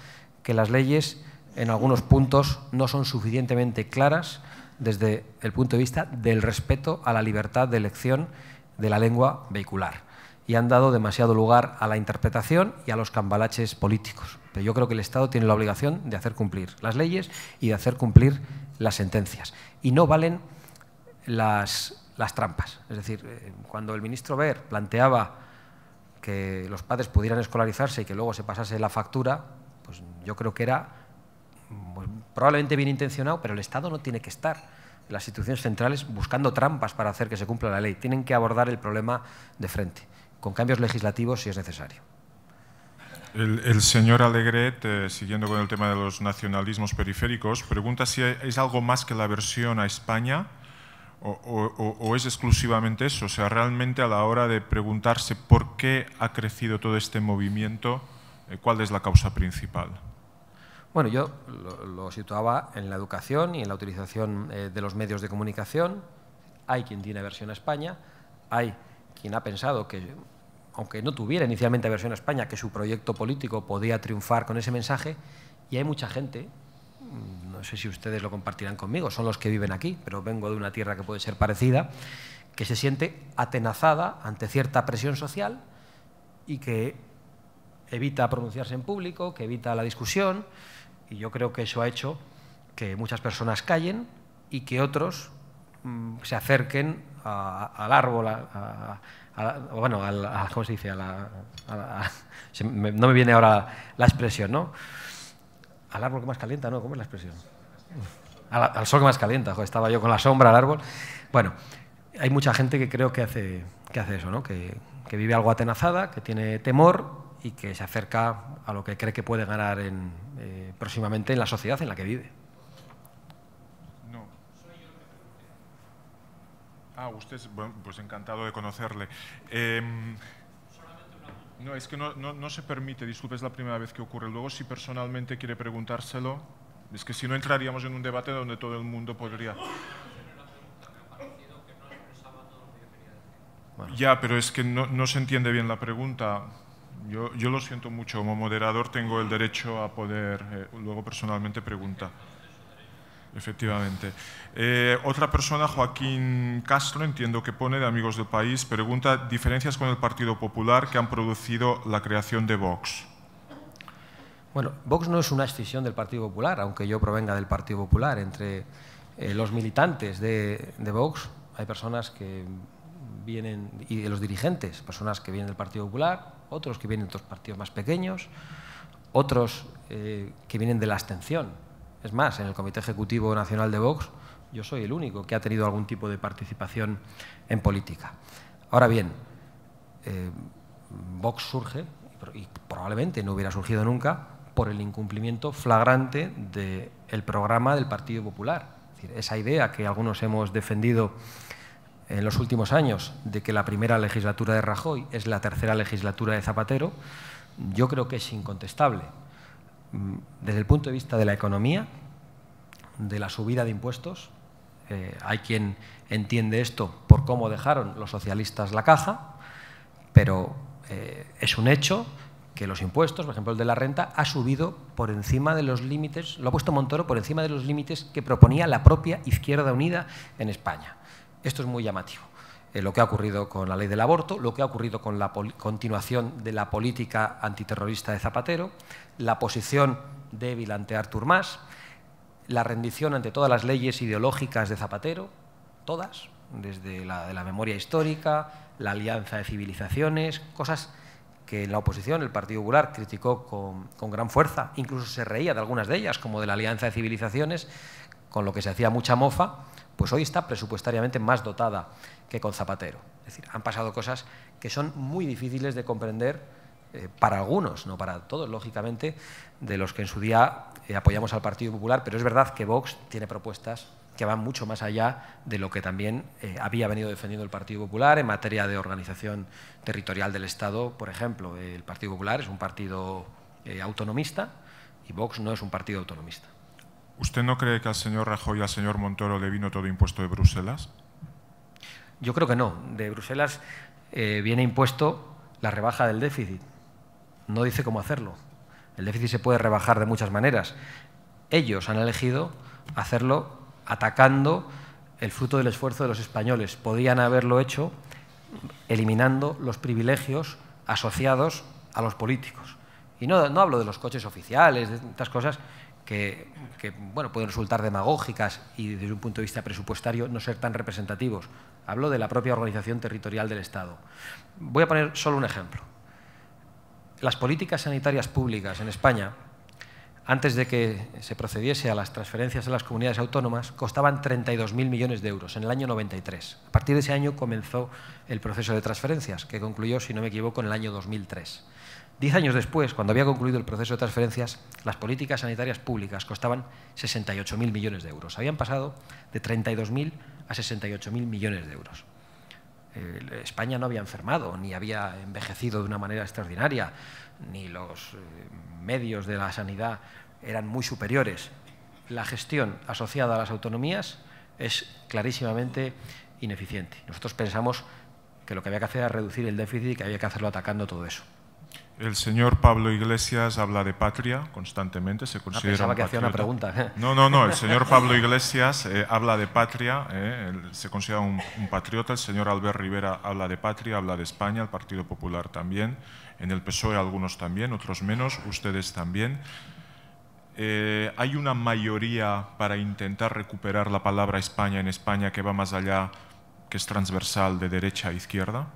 que las leyes en algunos puntos no son suficientemente claras desde el punto de vista del respeto a la libertad de elección de la lengua vehicular y han dado demasiado lugar a la interpretación y a los cambalaches políticos. Pero yo creo que el Estado tiene la obligación de hacer cumplir las leyes y de hacer cumplir las sentencias. Y no valen las, trampas. Es decir, eh, cuando el ministro Ver planteaba que los padres pudieran escolarizarse y que luego se pasase la factura, pues yo creo que era pues, probablemente bien intencionado, pero el Estado no tiene que estar las instituciones centrales buscando trampas para hacer que se cumpla la ley. Tienen que abordar el problema de frente, con cambios legislativos si es necesario. El, señor Alegret, siguiendo con el tema de los nacionalismos periféricos, pregunta si es algo más que la versión a España o, es exclusivamente eso? O sea, realmente a la hora de preguntarse por qué ha crecido todo este movimiento, eh, ¿cuál es la causa principal? Bueno, yo lo, situaba en la educación y en la utilización eh, de los medios de comunicación. Hay quien tiene aversión a España, hay quien ha pensado que, aunque no tuviera inicialmente aversión a España, que su proyecto político podía triunfar con ese mensaje, y hay mucha gente no sé si ustedes lo compartirán conmigo, son los que viven aquí, pero vengo de una tierra que puede ser parecida, que se siente atenazada ante cierta presión social y que evita pronunciarse en público, que evita la discusión, y yo creo que eso ha hecho que muchas personas callen y que otros mm, se acerquen al árbol, a, a bueno, ¿cómo se dice? no me viene ahora la expresión, ¿no? al árbol que más calienta, ¿no? ¿Cómo es la expresión? Al, sol que más calienta, estaba yo con la sombra al árbol. Bueno, hay mucha gente que creo que hace, que hace eso, ¿no? Que, vive algo atenazada, que tiene temor y que se acerca a lo que cree que puede ganar en, eh, próximamente en la sociedad en la que vive. No. Ah, usted, pues encantado de conocerle. Em, no, es que no, se permite, disculpe, es la primera vez que ocurre. Luego, si personalmente quiere preguntárselo, es que si no entraríamos en un debate donde todo el mundo podría... Ya, pero es que no, se entiende bien la pregunta. Yo, lo siento mucho, como moderador tengo el derecho a poder eh, luego personalmente preguntar. Efectivamente. Eh, otra persona, Joaquín Castro, entiendo que pone, de Amigos del País, pregunta diferencias con el Partido Popular que han producido la creación de Vox. Bueno, Vox no es una escisión del Partido Popular, aunque yo provenga del Partido Popular. Entre eh, los militantes de, Vox hay personas que vienen, y de los dirigentes, personas que vienen del Partido Popular, otros que vienen de otros partidos más pequeños, otros eh, que vienen de la abstención, es más, en el Comité Ejecutivo Nacional de Vox yo soy el único que ha tenido algún tipo de participación en política. Ahora bien, eh, Vox surge, y probablemente no hubiera surgido nunca, por el incumplimiento flagrante del programa del Partido Popular. decir, esa idea que algunos hemos defendido en los últimos años de que la primera legislatura de Rajoy es la tercera legislatura de Zapatero, yo creo que es incontestable. Mm, desde el punto de vista de la economía, de la subida de impuestos. Eh, hay quien entiende esto por cómo dejaron los socialistas la caja, pero eh, es un hecho que los impuestos, por ejemplo el de la renta, ha subido por encima de los límites, lo ha puesto Montoro por encima de los límites que proponía la propia Izquierda Unida en España. Esto es muy llamativo. Eh, lo que ha ocurrido con la ley del aborto, lo que ha ocurrido con la continuación de la política antiterrorista de Zapatero, la posición débil ante Artur Mas, la rendición ante todas las leyes ideológicas de Zapatero, todas, desde la de la memoria histórica, la alianza de civilizaciones, cosas que en la oposición, el Partido Popular, criticó con gran fuerza, incluso se reía de algunas de ellas, como de la alianza de civilizaciones, con lo que se hacía mucha mofa, pues hoy está presupuestariamente más dotada que con Zapatero. Es decir, han pasado cosas que son muy difíciles de comprender eh, para algunos, no para todos, lógicamente, de los que en su día eh, apoyamos al Partido Popular, pero es verdad que Vox tiene propuestas que van mucho más allá de lo que también eh, había venido defendiendo el Partido Popular en materia de organización territorial del Estado, por ejemplo. El Partido Popular es un partido autonomista y Vox no es un partido autonomista. ¿Usted no cree que al señor Rajoy y al señor Montoro le vino todo impuesto de Bruselas? Yo creo que no. De Bruselas eh, viene impuesto la rebaja del déficit. No dice cómo hacerlo. El déficit se puede rebajar de muchas maneras. Ellos han elegido hacerlo atacando el fruto del esfuerzo de los españoles. Podían haberlo hecho eliminando los privilegios asociados a los políticos. Y no, no hablo de los coches oficiales, de estas cosas, que, bueno, pueden resultar demagógicas y desde un punto de vista presupuestario no ser tan representativos. Hablo de la propia organización territorial del Estado. Voy a poner solo un ejemplo. Las políticas sanitarias públicas en España, antes de que se procediese a las transferencias a las comunidades autónomas, costaban 32.000 millones de euros en el año 93. A partir de ese año comenzó el proceso de transferencias, que concluyó, si no me equivoco, en el año 2003. Diez años después, cuando había concluido el proceso de transferencias, las políticas sanitarias públicas costaban 68.000 millones de euros. Habían pasado de 32.000 a 68.000 millones de euros. España no había enfermado, ni había envejecido de una manera extraordinaria, ni los eh, medios de la sanidad eran muy superiores. La gestión asociada a las autonomías es clarísimamente ineficiente. Nosotros pensamos que lo que había que hacer era reducir el déficit y que había que hacerlo atacando todo eso. El señor Pablo Iglesias habla de patria constantemente, se ah, considera. un que hacía una pregunta. ¿eh? No, no, no. El señor Pablo Iglesias eh, habla de patria, eh, se considera un, patriota. El señor Albert Rivera habla de patria, habla de España, el Partido Popular también. En el PSOE algunos también, otros menos, ustedes también. hay una mayoría para intentar recuperar la palabra España en España que va más allá, que es transversal de derecha a izquierda.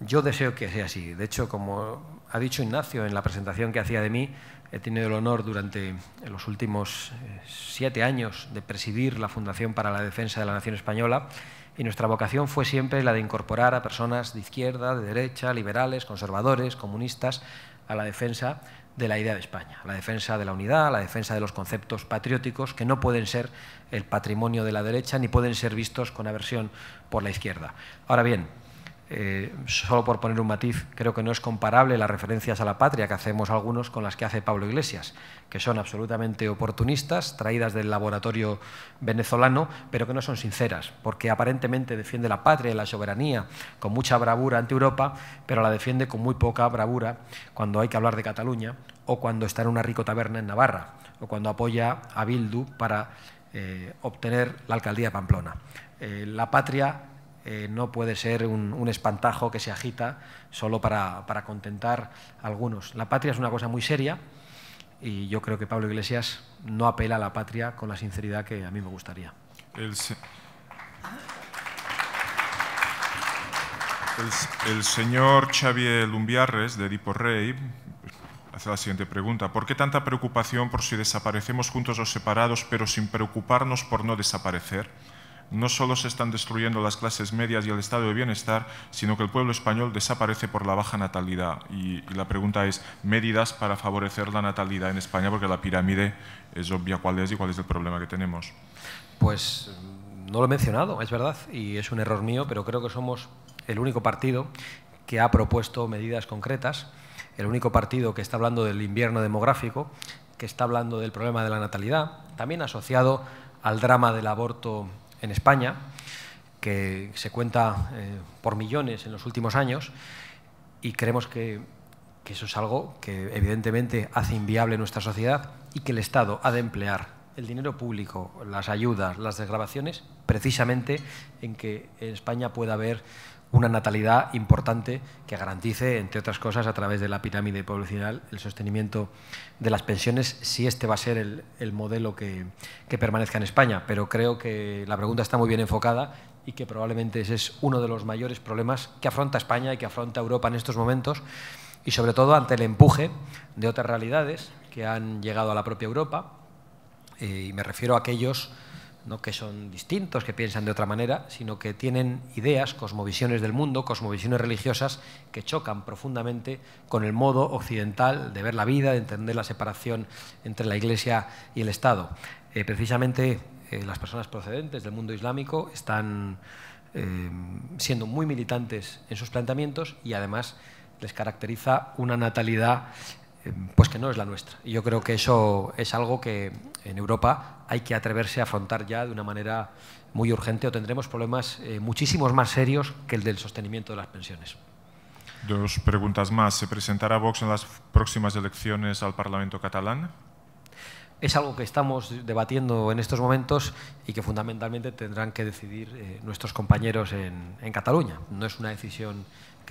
Yo deseo que sea así. De hecho, como ha dicho Ignacio en la presentación que hacía de mí, he tenido el honor durante los últimos eh, siete años de presidir la Fundación para la Defensa de la Nación Española y nuestra vocación fue siempre la de incorporar a personas de izquierda, de derecha, liberales, conservadores, comunistas, a la defensa de la idea de España, a la defensa de la unidad, a la defensa de los conceptos patrióticos que no pueden ser el patrimonio de la derecha ni pueden ser vistos con aversión por la izquierda. Ahora bien, eh, solo por poner un matiz, creo que no es comparable las referencias a la patria que hacemos algunos con las que hace Pablo Iglesias, que son absolutamente oportunistas, traídas del laboratorio venezolano, pero que no son sinceras, porque aparentemente defiende la patria y la soberanía con mucha bravura ante Europa, pero la defiende con muy poca bravura cuando hay que hablar de Cataluña o cuando está en una rico taberna en Navarra o cuando apoya a Bildu para eh, obtener la alcaldía de Pamplona. Eh, la patria eh, no puede ser un, espantajo que se agita solo para, contentar a algunos. La patria es una cosa muy seria y yo creo que Pablo Iglesias no apela a la patria con la sinceridad que a mí me gustaría. El, el señor Xavier Lumbiarres, de Edipo Rey, hace la siguiente pregunta. ¿Por qué tanta preocupación por si desaparecemos juntos o separados, pero sin preocuparnos por no desaparecer? no solo se están destruyendo las clases medias y el estado de bienestar, sino que el pueblo español desaparece por la baja natalidad. Y, la pregunta es, medidas para favorecer la natalidad en España, porque la pirámide es obvia cuál es y cuál es el problema que tenemos. Pues no lo he mencionado, es verdad, y es un error mío, pero creo que somos el único partido que ha propuesto medidas concretas, el único partido que está hablando del invierno demográfico, que está hablando del problema de la natalidad, también asociado al drama del aborto en España, que se cuenta eh, por millones en los últimos años, y creemos que, que eso es algo que evidentemente hace inviable nuestra sociedad y que el Estado ha de emplear el dinero público, las ayudas, las desgrabaciones, precisamente en que en España pueda haber una natalidad importante que garantice, entre otras cosas, a través de la pirámide poblacional, el sostenimiento de las pensiones, si este va a ser el, modelo que, permanezca en España. Pero creo que la pregunta está muy bien enfocada y que probablemente ese es uno de los mayores problemas que afronta España y que afronta Europa en estos momentos, y sobre todo ante el empuje de otras realidades que han llegado a la propia Europa, eh, y me refiero a aquellos no que son distintos, que piensan de otra manera, sino que tienen ideas, cosmovisiones del mundo, cosmovisiones religiosas que chocan profundamente con el modo occidental de ver la vida, de entender la separación entre la Iglesia y el Estado. Eh, precisamente eh, las personas procedentes del mundo islámico están eh, siendo muy militantes en sus planteamientos y además les caracteriza una natalidad pues que no es la nuestra. Y yo creo que eso es algo que en Europa hay que atreverse a afrontar ya de una manera muy urgente o tendremos problemas eh, muchísimos más serios que el del sostenimiento de las pensiones. Dos preguntas más. ¿Se presentará Vox en las próximas elecciones al Parlamento catalán? Es algo que estamos debatiendo en estos momentos y que fundamentalmente tendrán que decidir eh, nuestros compañeros en, en Cataluña. No es una decisión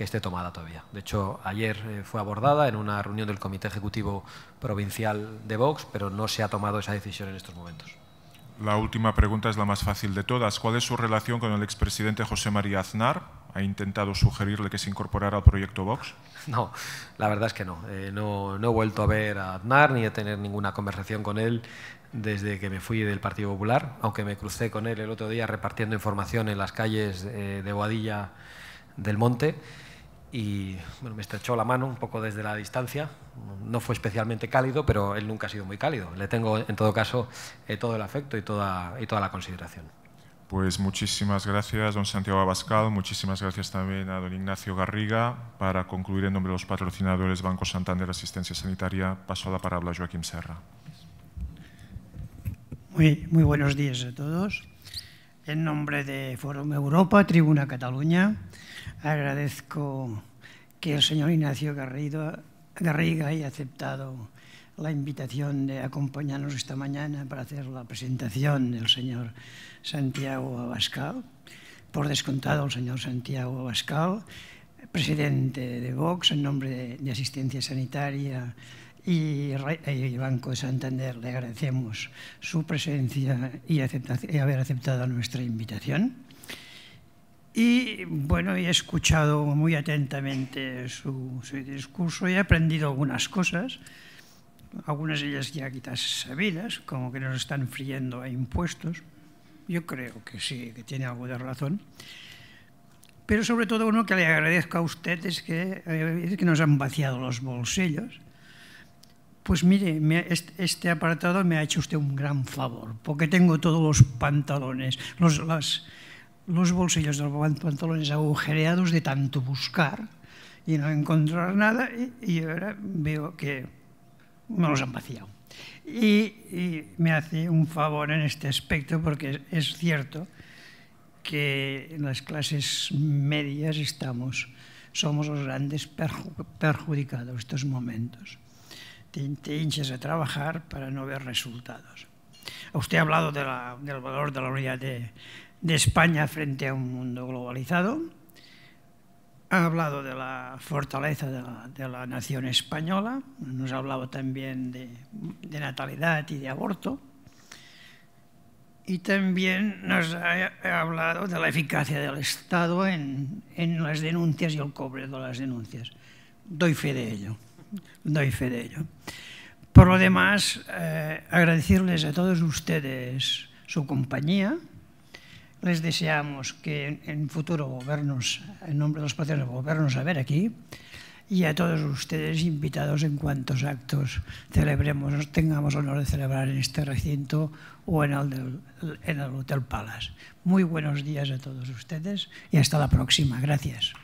esté tomada todavía. De hecho, ayer eh, fue abordada en una reunión del Comité Ejecutivo Provincial de Vox, pero no se ha tomado esa decisión en estos momentos. La última pregunta es la más fácil de todas. ¿Cuál es su relación con el expresidente José María Aznar? ¿Ha intentado sugerirle que se incorporara al proyecto Vox? No, la verdad es que no. Eh, no, no he vuelto a ver a Aznar ni a tener ninguna conversación con él desde que me fui del Partido Popular, aunque me crucé con él el otro día repartiendo información en las calles eh, de Boadilla del Monte y bueno, me estrechó la mano un poco desde la distancia. No fue especialmente cálido, pero él nunca ha sido muy cálido. Le tengo, en todo caso, eh, todo el afecto y toda, y toda la consideración. Pues muchísimas gracias, don Santiago Abascal. Muchísimas gracias también a don Ignacio Garriga. Para concluir, en nombre de los patrocinadores Banco Santander Asistencia Sanitaria, paso a la palabra a Joaquín Serra. Muy, muy buenos días a todos. En nombre de Fórum Europa, Tribuna Cataluña, Agradezco que el señor Ignacio Garrido, Garriga haya aceptado la invitación de acompañarnos esta mañana para hacer la presentación del señor Santiago Abascal. Por descontado, el señor Santiago Abascal, presidente de Vox, en nombre de, Asistencia Sanitaria y Banco de Santander, le agradecemos su presencia y haber aceptado nuestra invitación. Y bueno, he escuchado muy atentamente su, discurso y he aprendido algunas cosas, algunas de ellas ya quizás sabidas, como que nos están friendo a impuestos. Yo creo que sí, que tiene algo de razón. Pero sobre todo uno que le agradezco a usted es que, eh, que nos han vaciado los bolsillos. Pues mire, este apartado me ha hecho usted un gran favor, porque tengo todos los pantalones, los, las, los bolsillos de los pantalones agujereados de tanto buscar y no encontrar nada y, ahora veo que me los han vaciado. Y, me hace un favor en este aspecto porque es cierto que en las clases medias estamos, somos los grandes perjudicados perjudicados estos momentos. Te, te, a trabajar para no ver resultados. Usted ha hablado del valor de la unidad de, de España frente a un mundo globalizado, ha hablado de la fortaleza de la, nación española, nos ha hablado también de, natalidad y de aborto, y también nos ha hablado de la eficacia del Estado en, las denuncias y el cobre de las denuncias. Doy fe de ello, doy fe de ello. Por lo demás, eh, agradecerles a todos ustedes su compañía, les deseamos que en, futuro volvernos, en nombre de los patrones, volvernos a ver aquí y a todos ustedes invitados en cuantos actos celebremos, tengamos honor de celebrar en este recinto o en el, en el Hotel Palace. Muy buenos días a todos ustedes y hasta la próxima. Gracias.